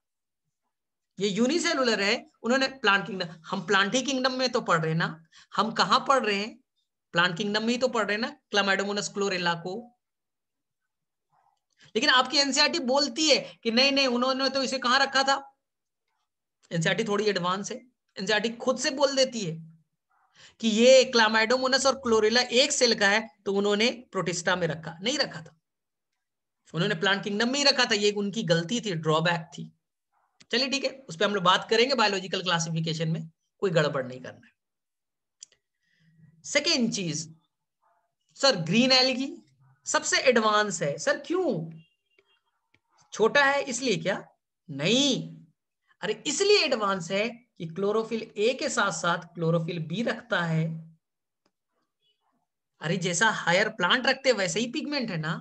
ये यूनिसेलुलर है उन्होंने प्लांट किंगडम हम प्लांट ही किंगडम में तो पढ़ रहे हैं ना हम कहा पढ़ रहे हैं प्लांट किंगडम में ही तो पढ़ रहे ना क्लामाइडोमोनस क्लोरेला को लेकिन आपकी एनसीआरटी बोलती है कि नहीं नहीं उन्होंने तो इसे कहां रखा था एनसीआरटी थोड़ी एडवांस है एनसीआरटी खुद से बोल देती है कि ये क्लामाइडोमोनस और क्लोरेला एक सेल का है तो उन्होंने प्रोटिस्टा में रखा नहीं रखा था उन्होंने प्लांट किंगडम में ही रखा था ये उनकी गलती थी ड्रॉबैक थी चलिए ठीक है उस पर हम लोग बात करेंगे बायोलॉजिकल क्लासिफिकेशन में कोई गड़बड़ नहीं करना सेकेंड चीज सर ग्रीन एलगी सबसे एडवांस है सर क्यों छोटा है इसलिए क्या नहीं अरे इसलिए एडवांस है कि क्लोरोफिल ए के साथ साथ क्लोरोफिल बी रखता है अरे जैसा हायर प्लांट रखते वैसे ही पिगमेंट है ना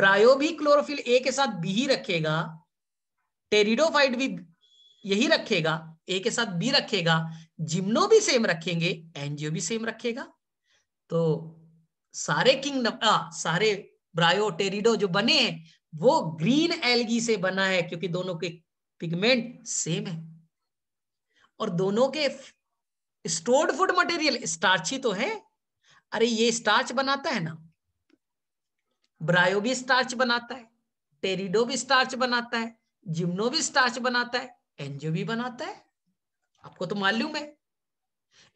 ब्रायो भी क्लोरोफिल ए के साथ बी ही रखेगा टेरिडोफाइट भी यही रखेगा ए के साथ बी रखेगा जिम्नो भी सेम रखेंगे एनजीओ भी सेम रखेगा तो सारे किंगडम सारे ब्रायोटेरिडो जो बने हैं वो ग्रीन एल्गी से बना है क्योंकि दोनों के पिगमेंट सेम है और दोनों के स्टोर्ड फूड मटेरियल स्टार्ची तो है अरे ये स्टार्च बनाता है ना ब्रायो भी स्टार्च बनाता है टेरिडो भी स्टार्च बनाता है जिम्नो भी स्टार्च बनाता है एनजियो भी बनाता है आपको तो मालूम है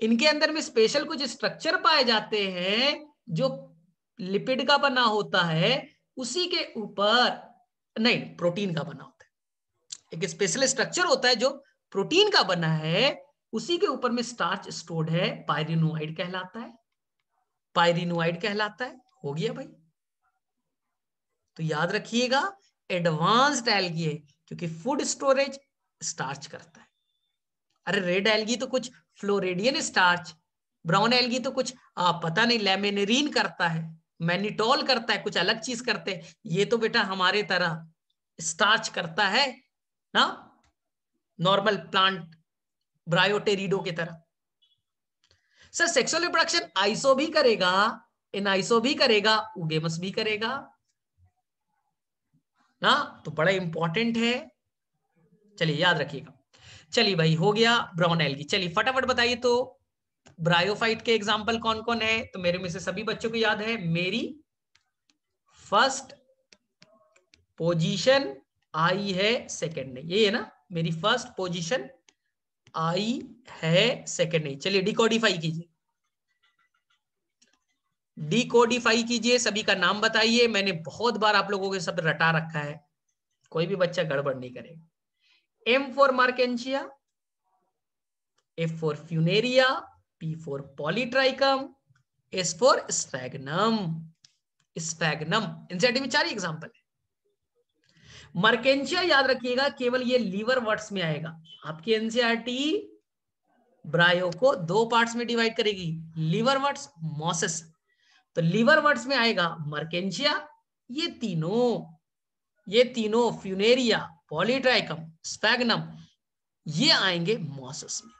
इनके अंदर में स्पेशल कुछ स्ट्रक्चर पाए जाते हैं जो लिपिड का बना होता है उसी के ऊपर नहीं प्रोटीन का बना होता है एक स्पेशल स्ट्रक्चर होता है जो प्रोटीन का बना है उसी के ऊपर में स्टार्च स्टोर्ड है पायरिनोइड कहलाता है पायरिनोइड कहलाता है हो गया भाई तो याद रखिएगा एडवांस्ड एल्गी क्योंकि फूड स्टोरेज स्टार्च करता है अरे रेड एलगी तो कुछ फ्लोरेडियन स्टार्च ब्राउन एलगी तो कुछ आ, पता नहीं लेमिनरीन करता है मैनिटोल करता है कुछ अलग चीज करते हैं ये तो बेटा हमारे तरह स्टार्च करता है ना नॉर्मल प्लांट ब्रायोटेरिडो की तरह सर सेक्सुअल रिप्रोडक्शन आइसो भी करेगा इन आइसो भी करेगा उगेमस भी करेगा ना तो बड़ा इंपॉर्टेंट है चलिए याद रखिएगा चलिए भाई हो गया ब्राउन एल्गी चलिए फटाफट बताइए तो ब्रायोफाइट के एग्जाम्पल कौन कौन है तो मेरे में से सभी बच्चों को याद है मेरी फर्स्ट पोजीशन आई है सेकंड नहीं ये है ना मेरी फर्स्ट पोजीशन आई है सेकंड नहीं चलिए डिकोडिफाई कीजिए डिकोडिफाई कीजिए सभी का नाम बताइए मैंने बहुत बार आप लोगों के सब रटा रखा है कोई भी बच्चा गड़बड़ नहीं करेगा M for Markentia, F for Funaria, P for Polytrichum, S for Sphagnum. Sphagnum. NCERT में चार ही एग्जाम्पल है मर्केंशिया याद रखिएगा केवल ये लीवर वर्ड्स में आएगा आपकी एनसीआरटी e ब्रायो को दो पार्ट्स में डिवाइड करेगी लीवर वर्ड्स मॉसेस तो लीवर वर्ड्स में आएगा मर्केंशिया ये तीनों ये तीनों फ्यूनेरिया पॉलीट्राइकम स्पैगनम ये आएंगे मॉसस में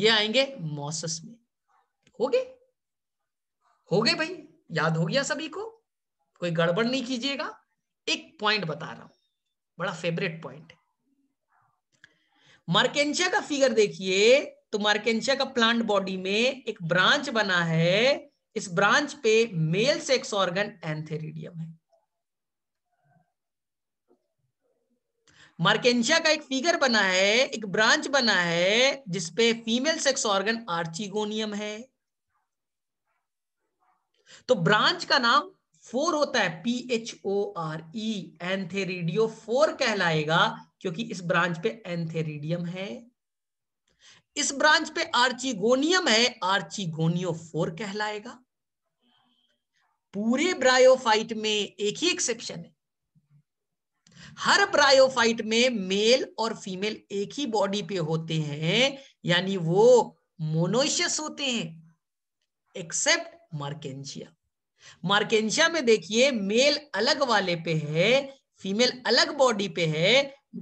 ये आएंगे मॉसस में हो गए हो गए भाई याद हो गया सभी को कोई गड़बड़ नहीं कीजिएगा एक पॉइंट बता रहा हूं बड़ा फेवरेट पॉइंट मार्केंशिया का फिगर देखिए तो मार्केंशिया का प्लांट बॉडी में एक ब्रांच बना है इस ब्रांच पे मेल सेक्स ऑर्गन एंथेरिडियम है मार्केशिया का एक फिगर बना है एक ब्रांच बना है जिसपे फीमेल सेक्स ऑर्गन आर्चिगोनियम है तो ब्रांच का नाम फोर होता है P H O R E antheridiophore कहलाएगा क्योंकि इस ब्रांच पे एंथेरिडियम है इस ब्रांच पे आर्चिगोनियम है आर्चिगोनियो फोर कहलाएगा पूरे ब्रायोफाइट में एक ही एक्सेप्शन है हर ब्रायोफाइट में मेल और फीमेल एक ही बॉडी पे होते हैं यानी वो मोनोशियस होते हैं एक्सेप्ट मार्केंशिया मार्केंशिया में देखिए मेल अलग वाले पे है फीमेल अलग बॉडी पे है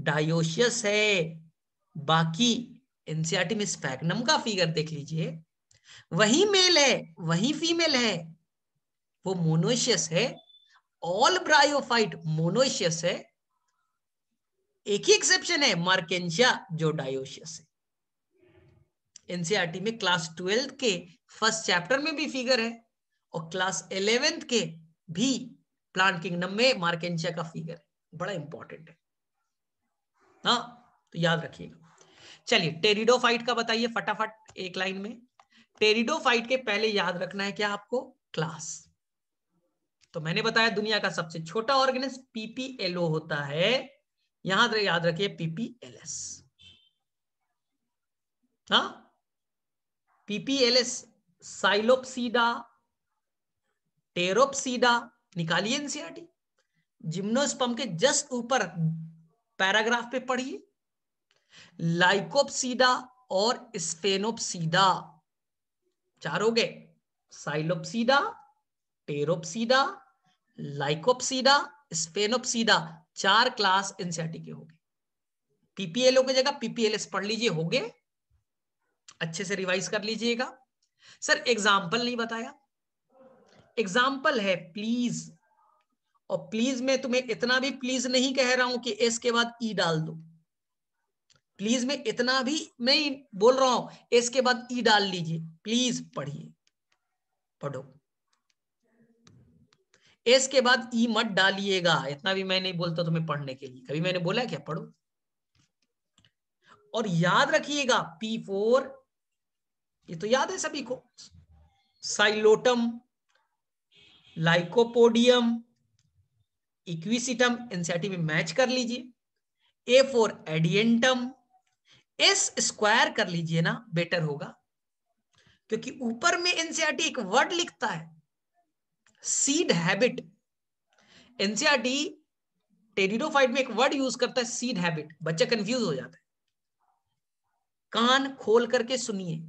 डायोशियस है बाकी एनसीआरटी में स्पैगनम का फिगर देख लीजिए वही मेल है वही फीमेल है वो मोनोशियस है ऑल ब्रायोफाइट मोनोशियस है एक ही एक्सेप्शन है मार्केशिया जो डायोशियस है एनसीआरटी में क्लास ट्वेल्थ के फर्स्ट चैप्टर में भी फिगर है और क्लास इलेवेंथ के भी प्लांट किंगडम में मार्केशिया का फिगर है बड़ा इंपॉर्टेंट है ना हाँ, तो याद रखिएगा चलिए टेरिडोफाइट का बताइए फटाफट एक लाइन में टेरिडोफाइट के पहले याद रखना है क्या आपको क्लास तो मैंने बताया दुनिया का सबसे छोटा ऑर्गेनिज पीपीएलओ होता है यहां याद रखिए पीपीएलएस हाँ पीपीएलएस साइलोपसीडा टेरोपसीडा निकालिए एनसीआरटी जिम्नोस्पम e के जस्ट ऊपर पैराग्राफ पे पढ़िए लाइकोपसीडा और स्पेनोपसीडा चार हो गए साइलोपसीडा टेरोपसीडा लाइकोपसीडा स्पेनोपसीडा चार क्लास एनसीआरटी के हो गए पीपीएलओ की जगह पीपीएलएस पढ़ लीजिए हो गए अच्छे से रिवाइज कर लीजिएगा सर एग्जाम्पल नहीं बताया एग्जाम्पल है प्लीज और प्लीज में तुम्हें इतना भी प्लीज नहीं कह रहा हूं कि एस के बाद ई डाल दो प्लीज में इतना भी मैं बोल रहा हूं एस के बाद ई डाल लीजिए प्लीज पढ़िए पढ़ो एस के बाद ई मत डालिएगा इतना भी मैं नहीं बोलता तुम्हें पढ़ने के लिए कभी मैंने बोला क्या पढ़ो और याद रखिएगा पी फोर ये तो याद है सभी को साइलोटम लाइकोपोडियम इक्विसिटम एनसीआरटी में मैच कर लीजिए A for Adiantum S square कर लीजिए ना बेटर होगा क्योंकि ऊपर में एनसीआरटी एक वर्ड लिखता है सीड हैबिट एनसीआरटी टेरिडोफाइट में एक वर्ड यूज करता है सीड हैबिट बच्चा कंफ्यूज हो जाता है कान खोल करके सुनिए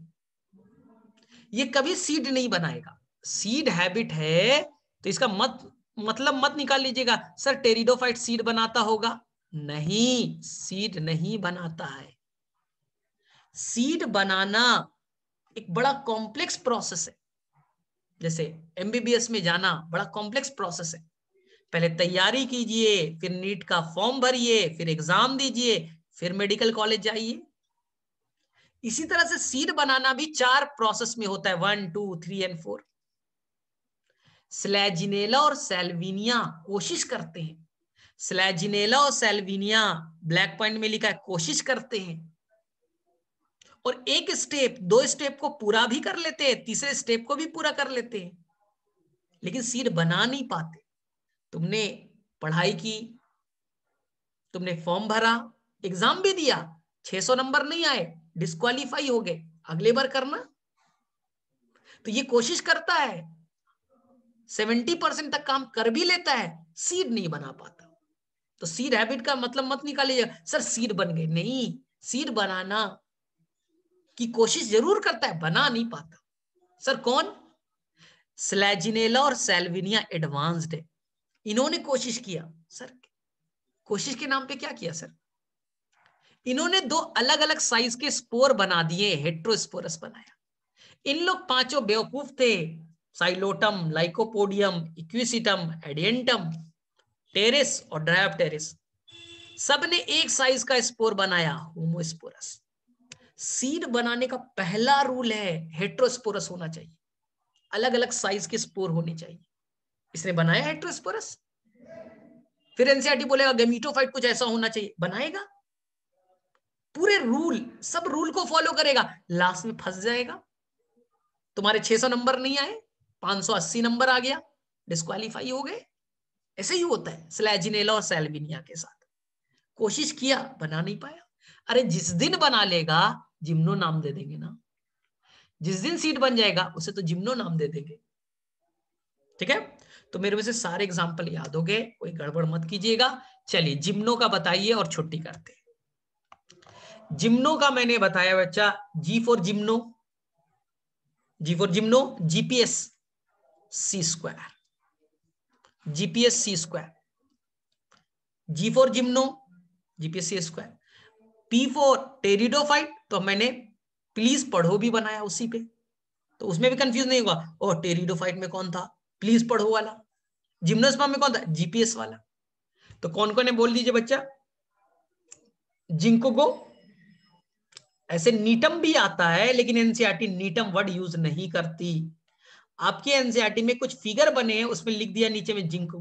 ये कभी सीड नहीं बनाएगा सीड हैबिट है तो इसका मत मतलब मत निकाल लीजिएगा सर टेरिडोफाइट सीड बनाता होगा नहीं सीड नहीं बनाता है सीड बनाना एक बड़ा कॉम्प्लेक्स प्रोसेस है जैसे एमबीबीएस में जाना बड़ा कॉम्प्लेक्स प्रोसेस है पहले तैयारी कीजिए फिर नीट का फॉर्म भरिए फिर एग्जाम दीजिए फिर मेडिकल कॉलेज जाइए इसी तरह से सीट बनाना भी चार प्रोसेस में होता है one two three and four Selaginella और सेल्विनिया कोशिश करते हैं स्लैजिनेला और सेल्विनिया ब्लैक पॉइंट में लिखा है कोशिश करते हैं और एक स्टेप दो स्टेप को पूरा भी कर लेते हैं तीसरे स्टेप को भी पूरा कर लेते हैं लेकिन सीट बना नहीं पाते तुमने पढ़ाई की तुमने फॉर्म भरा एग्जाम भी दिया 600 नंबर नहीं आए डिस्कालीफाई हो गए अगले बार करना तो ये कोशिश करता है 70 परसेंट तक काम कर भी लेता है सीड नहीं बना पाता तो सीड हैबिट का मतलब मत निकालिए सर सीड बन गए नहीं सीड बनाना की कोशिश जरूर करता है बना नहीं पाता सर कौन स्लेजिनेला और सेल्विनिया एडवांस्ड है इन्होंने कोशिश किया सर कोशिश के नाम पे क्या किया सर इन्होंने दो अलग अलग साइज के स्पोर बना दिए हेट्रोस्पोरस बनाया इन लोग पांचों बेवकूफ थे Psilotum Lycopodium Equisetum Adiantum Pteris और ड्राइव टेरिस सबने एक साइज का स्पोर बनाया होमोस्पोरस सीड बनाने का पहला रूल है हेट्रोस्पोरस होना चाहिए अलग अलग साइज के स्पोर होने चाहिए इसने बनाया हेट्रोस्पोरस फिर एनसीआरटी बोलेगा गेमिटोफाइट कुछ ऐसा होना चाहिए बनाएगा पूरे रूल सब रूल को फॉलो करेगा लास्ट में फंस जाएगा तुम्हारे 600 नंबर नहीं आए 580 नंबर आ गया डिस्कालीफाई हो गए ऐसे ही होता है स्लैजिनेला और सेल्विनिया के साथ कोशिश किया बना नहीं पाया अरे जिस दिन बना लेगा जिम्नो नाम दे देंगे ना जिस दिन सीट बन जाएगा उसे तो जिम्नो नाम दे देंगे ठीक है तो मेरे में से सारे एग्जाम्पल याद हो गए कोई गड़बड़ मत कीजिएगा चलिए जिम्नो का बताइए और छुट्टी करते जिम्नो का मैंने बताया बच्चा G for gymno G for gymno GPS C square GPS C square G for gymno GPS C square P for pteridophyte तो मैंने प्लीज पढ़ो भी बनाया उसी पे तो उसमें भी कंफ्यूज नहीं होगा ओ टेरिडोफाइट में कौन था प्लीज पढ़ो वाला जिम्नोस्पा में कौन था जीपीएस वाला तो कौन कौन ने बोल दीजिए बच्चा जिंको ऐसे नीटम भी आता है लेकिन एनसीआरटी e नीटम वर्ड यूज नहीं करती आपके एनसीआरटी e में कुछ फिगर बने हैं उसमें लिख दिया नीचे में जिंक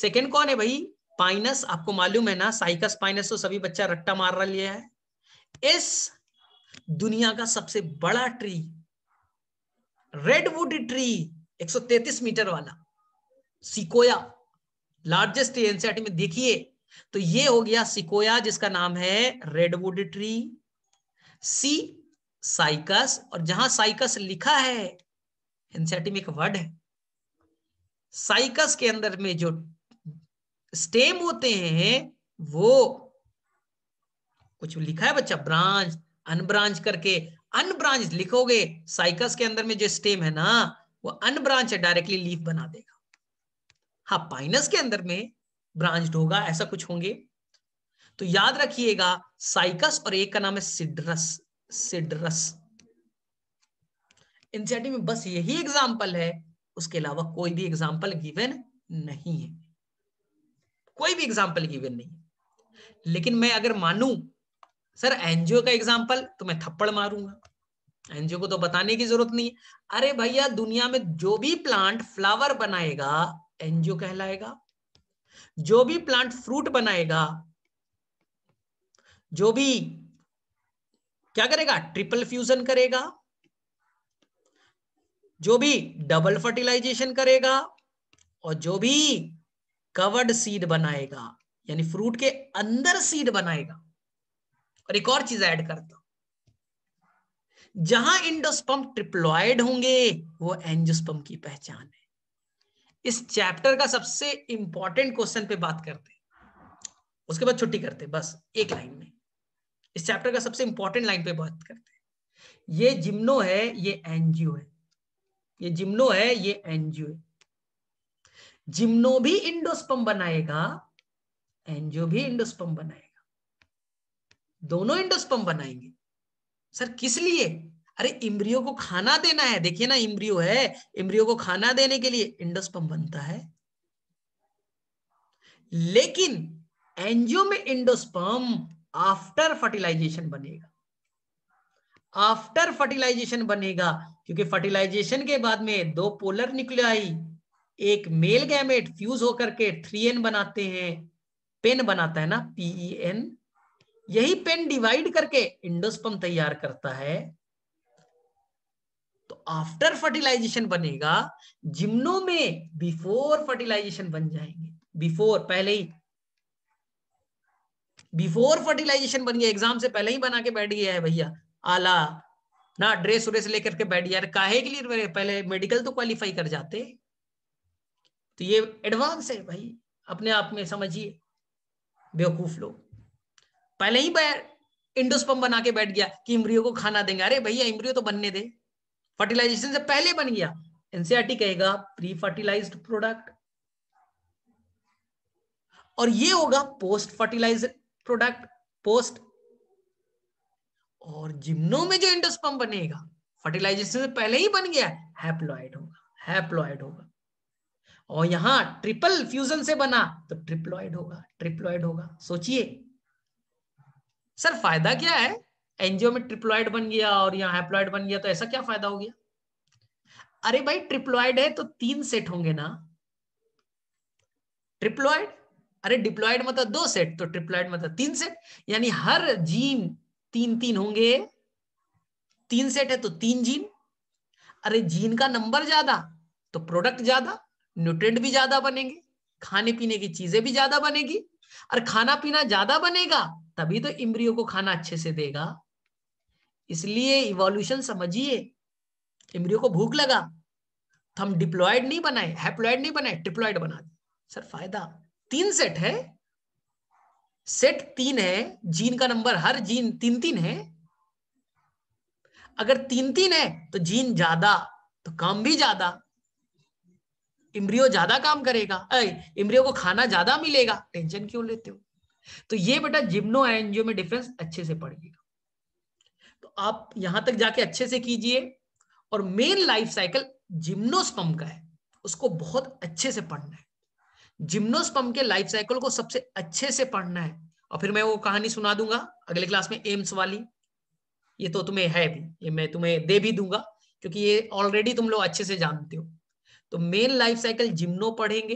सेकेंड कौन है भाई पाइनस आपको मालूम है ना साइकस पाइनस तो सभी बच्चा रट्टा मार रहा लिया है इस दुनिया का सबसे बड़ा ट्री रेडवुड ट्री 133 मीटर वाला सिकोया लार्जेस्ट एनसीआरटी में देखिए तो ये हो गया सिकोया जिसका नाम है रेडवुड ट्री सी साइकस और जहां साइकस लिखा है एनसीआरटी में एक वर्ड है साइकस के अंदर में जो स्टेम होते हैं वो कुछ लिखा है बच्चा ब्रांच अनब्रांच करके अनब्रांच लिखोगे साइकस के अंदर में जो स्टेम है ना वो अनब्रांच है डायरेक्टली लीफ बना देगा हा पाइनस के अंदर में ब्रांच होगा ऐसा कुछ होंगे तो याद रखिएगा साइकस और एक का नाम है सिड्रस सिड्रस इनसे में बस यही एग्जाम्पल है उसके अलावा कोई भी एग्जाम्पल गिवन नहीं है कोई भी एग्जाम्पल गिवेन नहीं लेकिन मैं अगर मानू सर एनजीओ का एग्जाम्पल तो मैं थप्पड़ मारूंगा एनजीओ को तो बताने की जरूरत नहीं है अरे भैया दुनिया में जो भी प्लांट फ्लावर बनाएगा एनजीओ कहलाएगा जो भी प्लांट फ्रूट बनाएगा जो भी क्या करेगा ट्रिपल फ्यूजन करेगा जो भी डबल फर्टिलाइजेशन करेगा और जो भी कवर्ड सीड बनाएगा यानी फ्रूट के अंदर सीड बनाएगा और एक और चीज ऐड करता हूं जहां इंडोस्पम ट्रिप्लॉयड होंगे वो एंजोस्पम की पहचान है इस चैप्टर का सबसे इंपॉर्टेंट क्वेश्चन पे बात करते उसके बाद छुट्टी करते बस एक लाइन में इस चैप्टर का सबसे इंपॉर्टेंट लाइन पे बात करते ये जिम्नो है ये एनजीओ है ये जिम्नो है ये एनजीओ है जिम्नो भी इंडोस्पम बनाएगा एंजियो भी इंडोस्पम बनाएगा दोनों इंडोस्पम बनाएंगे सर किस लिए अरे इम्रियो को खाना देना है देखिए ना इम्रियो है इम्रियो को खाना देने के लिए इंडोस्पम बनता है लेकिन एंजियो में इंडोस्पम आफ्टर फर्टिलाइजेशन बनेगा आफ्टर फर्टिलाइजेशन बनेगा क्योंकि फर्टिलाइजेशन के बाद में दो पोलर निकले आई एक मेल गैमेट फ्यूज होकर के थ्री एन बनाते हैं पेन बनाता है ना पीई एन e यही पेन डिवाइड करके इंडोस्पम तैयार करता है तो आफ्टर फर्टिलाइजेशन बनेगा जिम्नो में बिफोर फर्टिलाइजेशन बन जाएंगे बिफोर पहले ही बिफोर फर्टिलाइजेशन बन गया एग्जाम से पहले ही बना के बैठ गया है भैया आला ना ड्रेस व्रेस लेकर के बैठ गया काहे के लिए पहले मेडिकल तो क्वालिफाई कर जाते तो ये एडवांस है भाई अपने आप में समझिए बेवकूफ लोग पहले ही इंडोस्पम बना के बैठ गया कि इम्रियो को खाना देंगे अरे भैया इम्रियो तो बनने दे फर्टिलाइजेशन से पहले बन गया एनसीआरटी कहेगा प्री फर्टिलाइज प्रोडक्ट और ये होगा पोस्ट फर्टिलाइज प्रोडक्ट पोस्ट और जिम्नो में जो इंडोस्पम बनेगा फर्टिलाइजेशन से पहले ही बन गया हैप्लॉइड होगा हैप्लॉइड होगा और यहां ट्रिपल फ्यूजन से बना तो ट्रिप्लॉइड होगा ट्रिप्लॉइड होगा सोचिए सर फायदा क्या है एनजीओ में ट्रिप्लॉइड बन गया और यहाँ हेप्लॉइड बन गया तो ऐसा क्या फायदा हो गया अरे भाई ट्रिप्लॉइड है तो तीन सेट होंगे ना ट्रिप्लॉइड अरे डिप्लॉइड मतलब दो सेट तो ट्रिप्लॉइड मतलब तीन सेट यानी हर जीन तीन तीन होंगे तीन सेट है तो तीन जीन अरे जीन का नंबर ज्यादा तो प्रोडक्ट ज्यादा न्यूट्रेंट भी ज्यादा बनेंगे खाने पीने की चीजें भी ज्यादा बनेगी और खाना पीना ज्यादा बनेगा तभी तो इम्रियो को खाना अच्छे से देगा इसलिए इवोल्यूशन समझिए इम्रियो को भूख लगा तो हम डिप्लॉयड नहीं बनाए हैप्लॉयड नहीं बनाए ट्रिप्लॉयड बना दिए सर फायदा तीन सेट है सेट तीन है जीन का नंबर हर जीन तीन तीन है अगर तीन तीन है तो जीन ज्यादा तो काम भी ज्यादा इम्रियो ज्यादा काम करेगा इम्रियो को खाना ज्यादा मिलेगा टेंशन क्यों लेते हो तो ये बेटा जिम्नो एनजीओ में डिफरेंस अच्छे से पढ़िएगा तो आप यहां तक जाके अच्छे से कीजिए और मेन लाइफ साइकिल जिम्नोस्पम का है उसको बहुत अच्छे से पढ़ना है जिम्नोस्पम के लाइफ साइकिल को सबसे अच्छे से पढ़ना है और फिर मैं वो कहानी सुना दूंगा अगले क्लास में एम्स वाली ये तो तुम्हें है भी ये मैं तुम्हें दे भी दूंगा क्योंकि ये ऑलरेडी तुम लोग अच्छे से जानते हो तो मेन लाइफ साइकिल जिम्नो पढ़ेंगे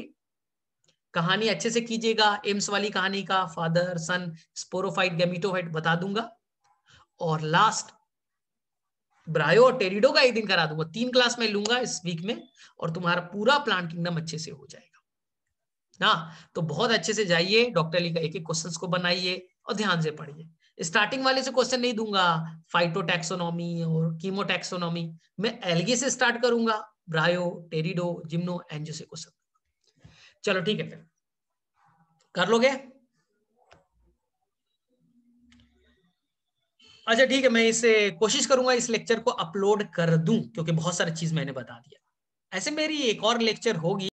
कहानी अच्छे से कीजिएगा एम्स वाली कहानी का फादर सन स्पोरोफाइट गैमिटोफाइट बता दूंगा और लास्ट ब्रायो और टेरिडो का एक दिन करा दूंगा तीन क्लास में लूंगा इस वीक में और तुम्हारा पूरा प्लांट किंगडम अच्छे से हो जाएगा ना तो बहुत अच्छे से जाइए डॉक्टर ली का एक एक क्वेश्चन को बनाइए और ध्यान से पढ़िए स्टार्टिंग वाले से क्वेश्चन नहीं दूंगा फाइटोटेक्सोनॉमी और कीमोटेक्सोनॉमी मैं एलगी से स्टार्ट करूंगा ब्रायो टेरिडो जिम्नो एनजे से क्वेश्चन चलो ठीक है फिर कर लोगे अच्छा ठीक है मैं इसे कोशिश करूंगा इस लेक्चर को अपलोड कर दूं क्योंकि बहुत सारी चीज मैंने बता दिया ऐसे मेरी एक और लेक्चर होगी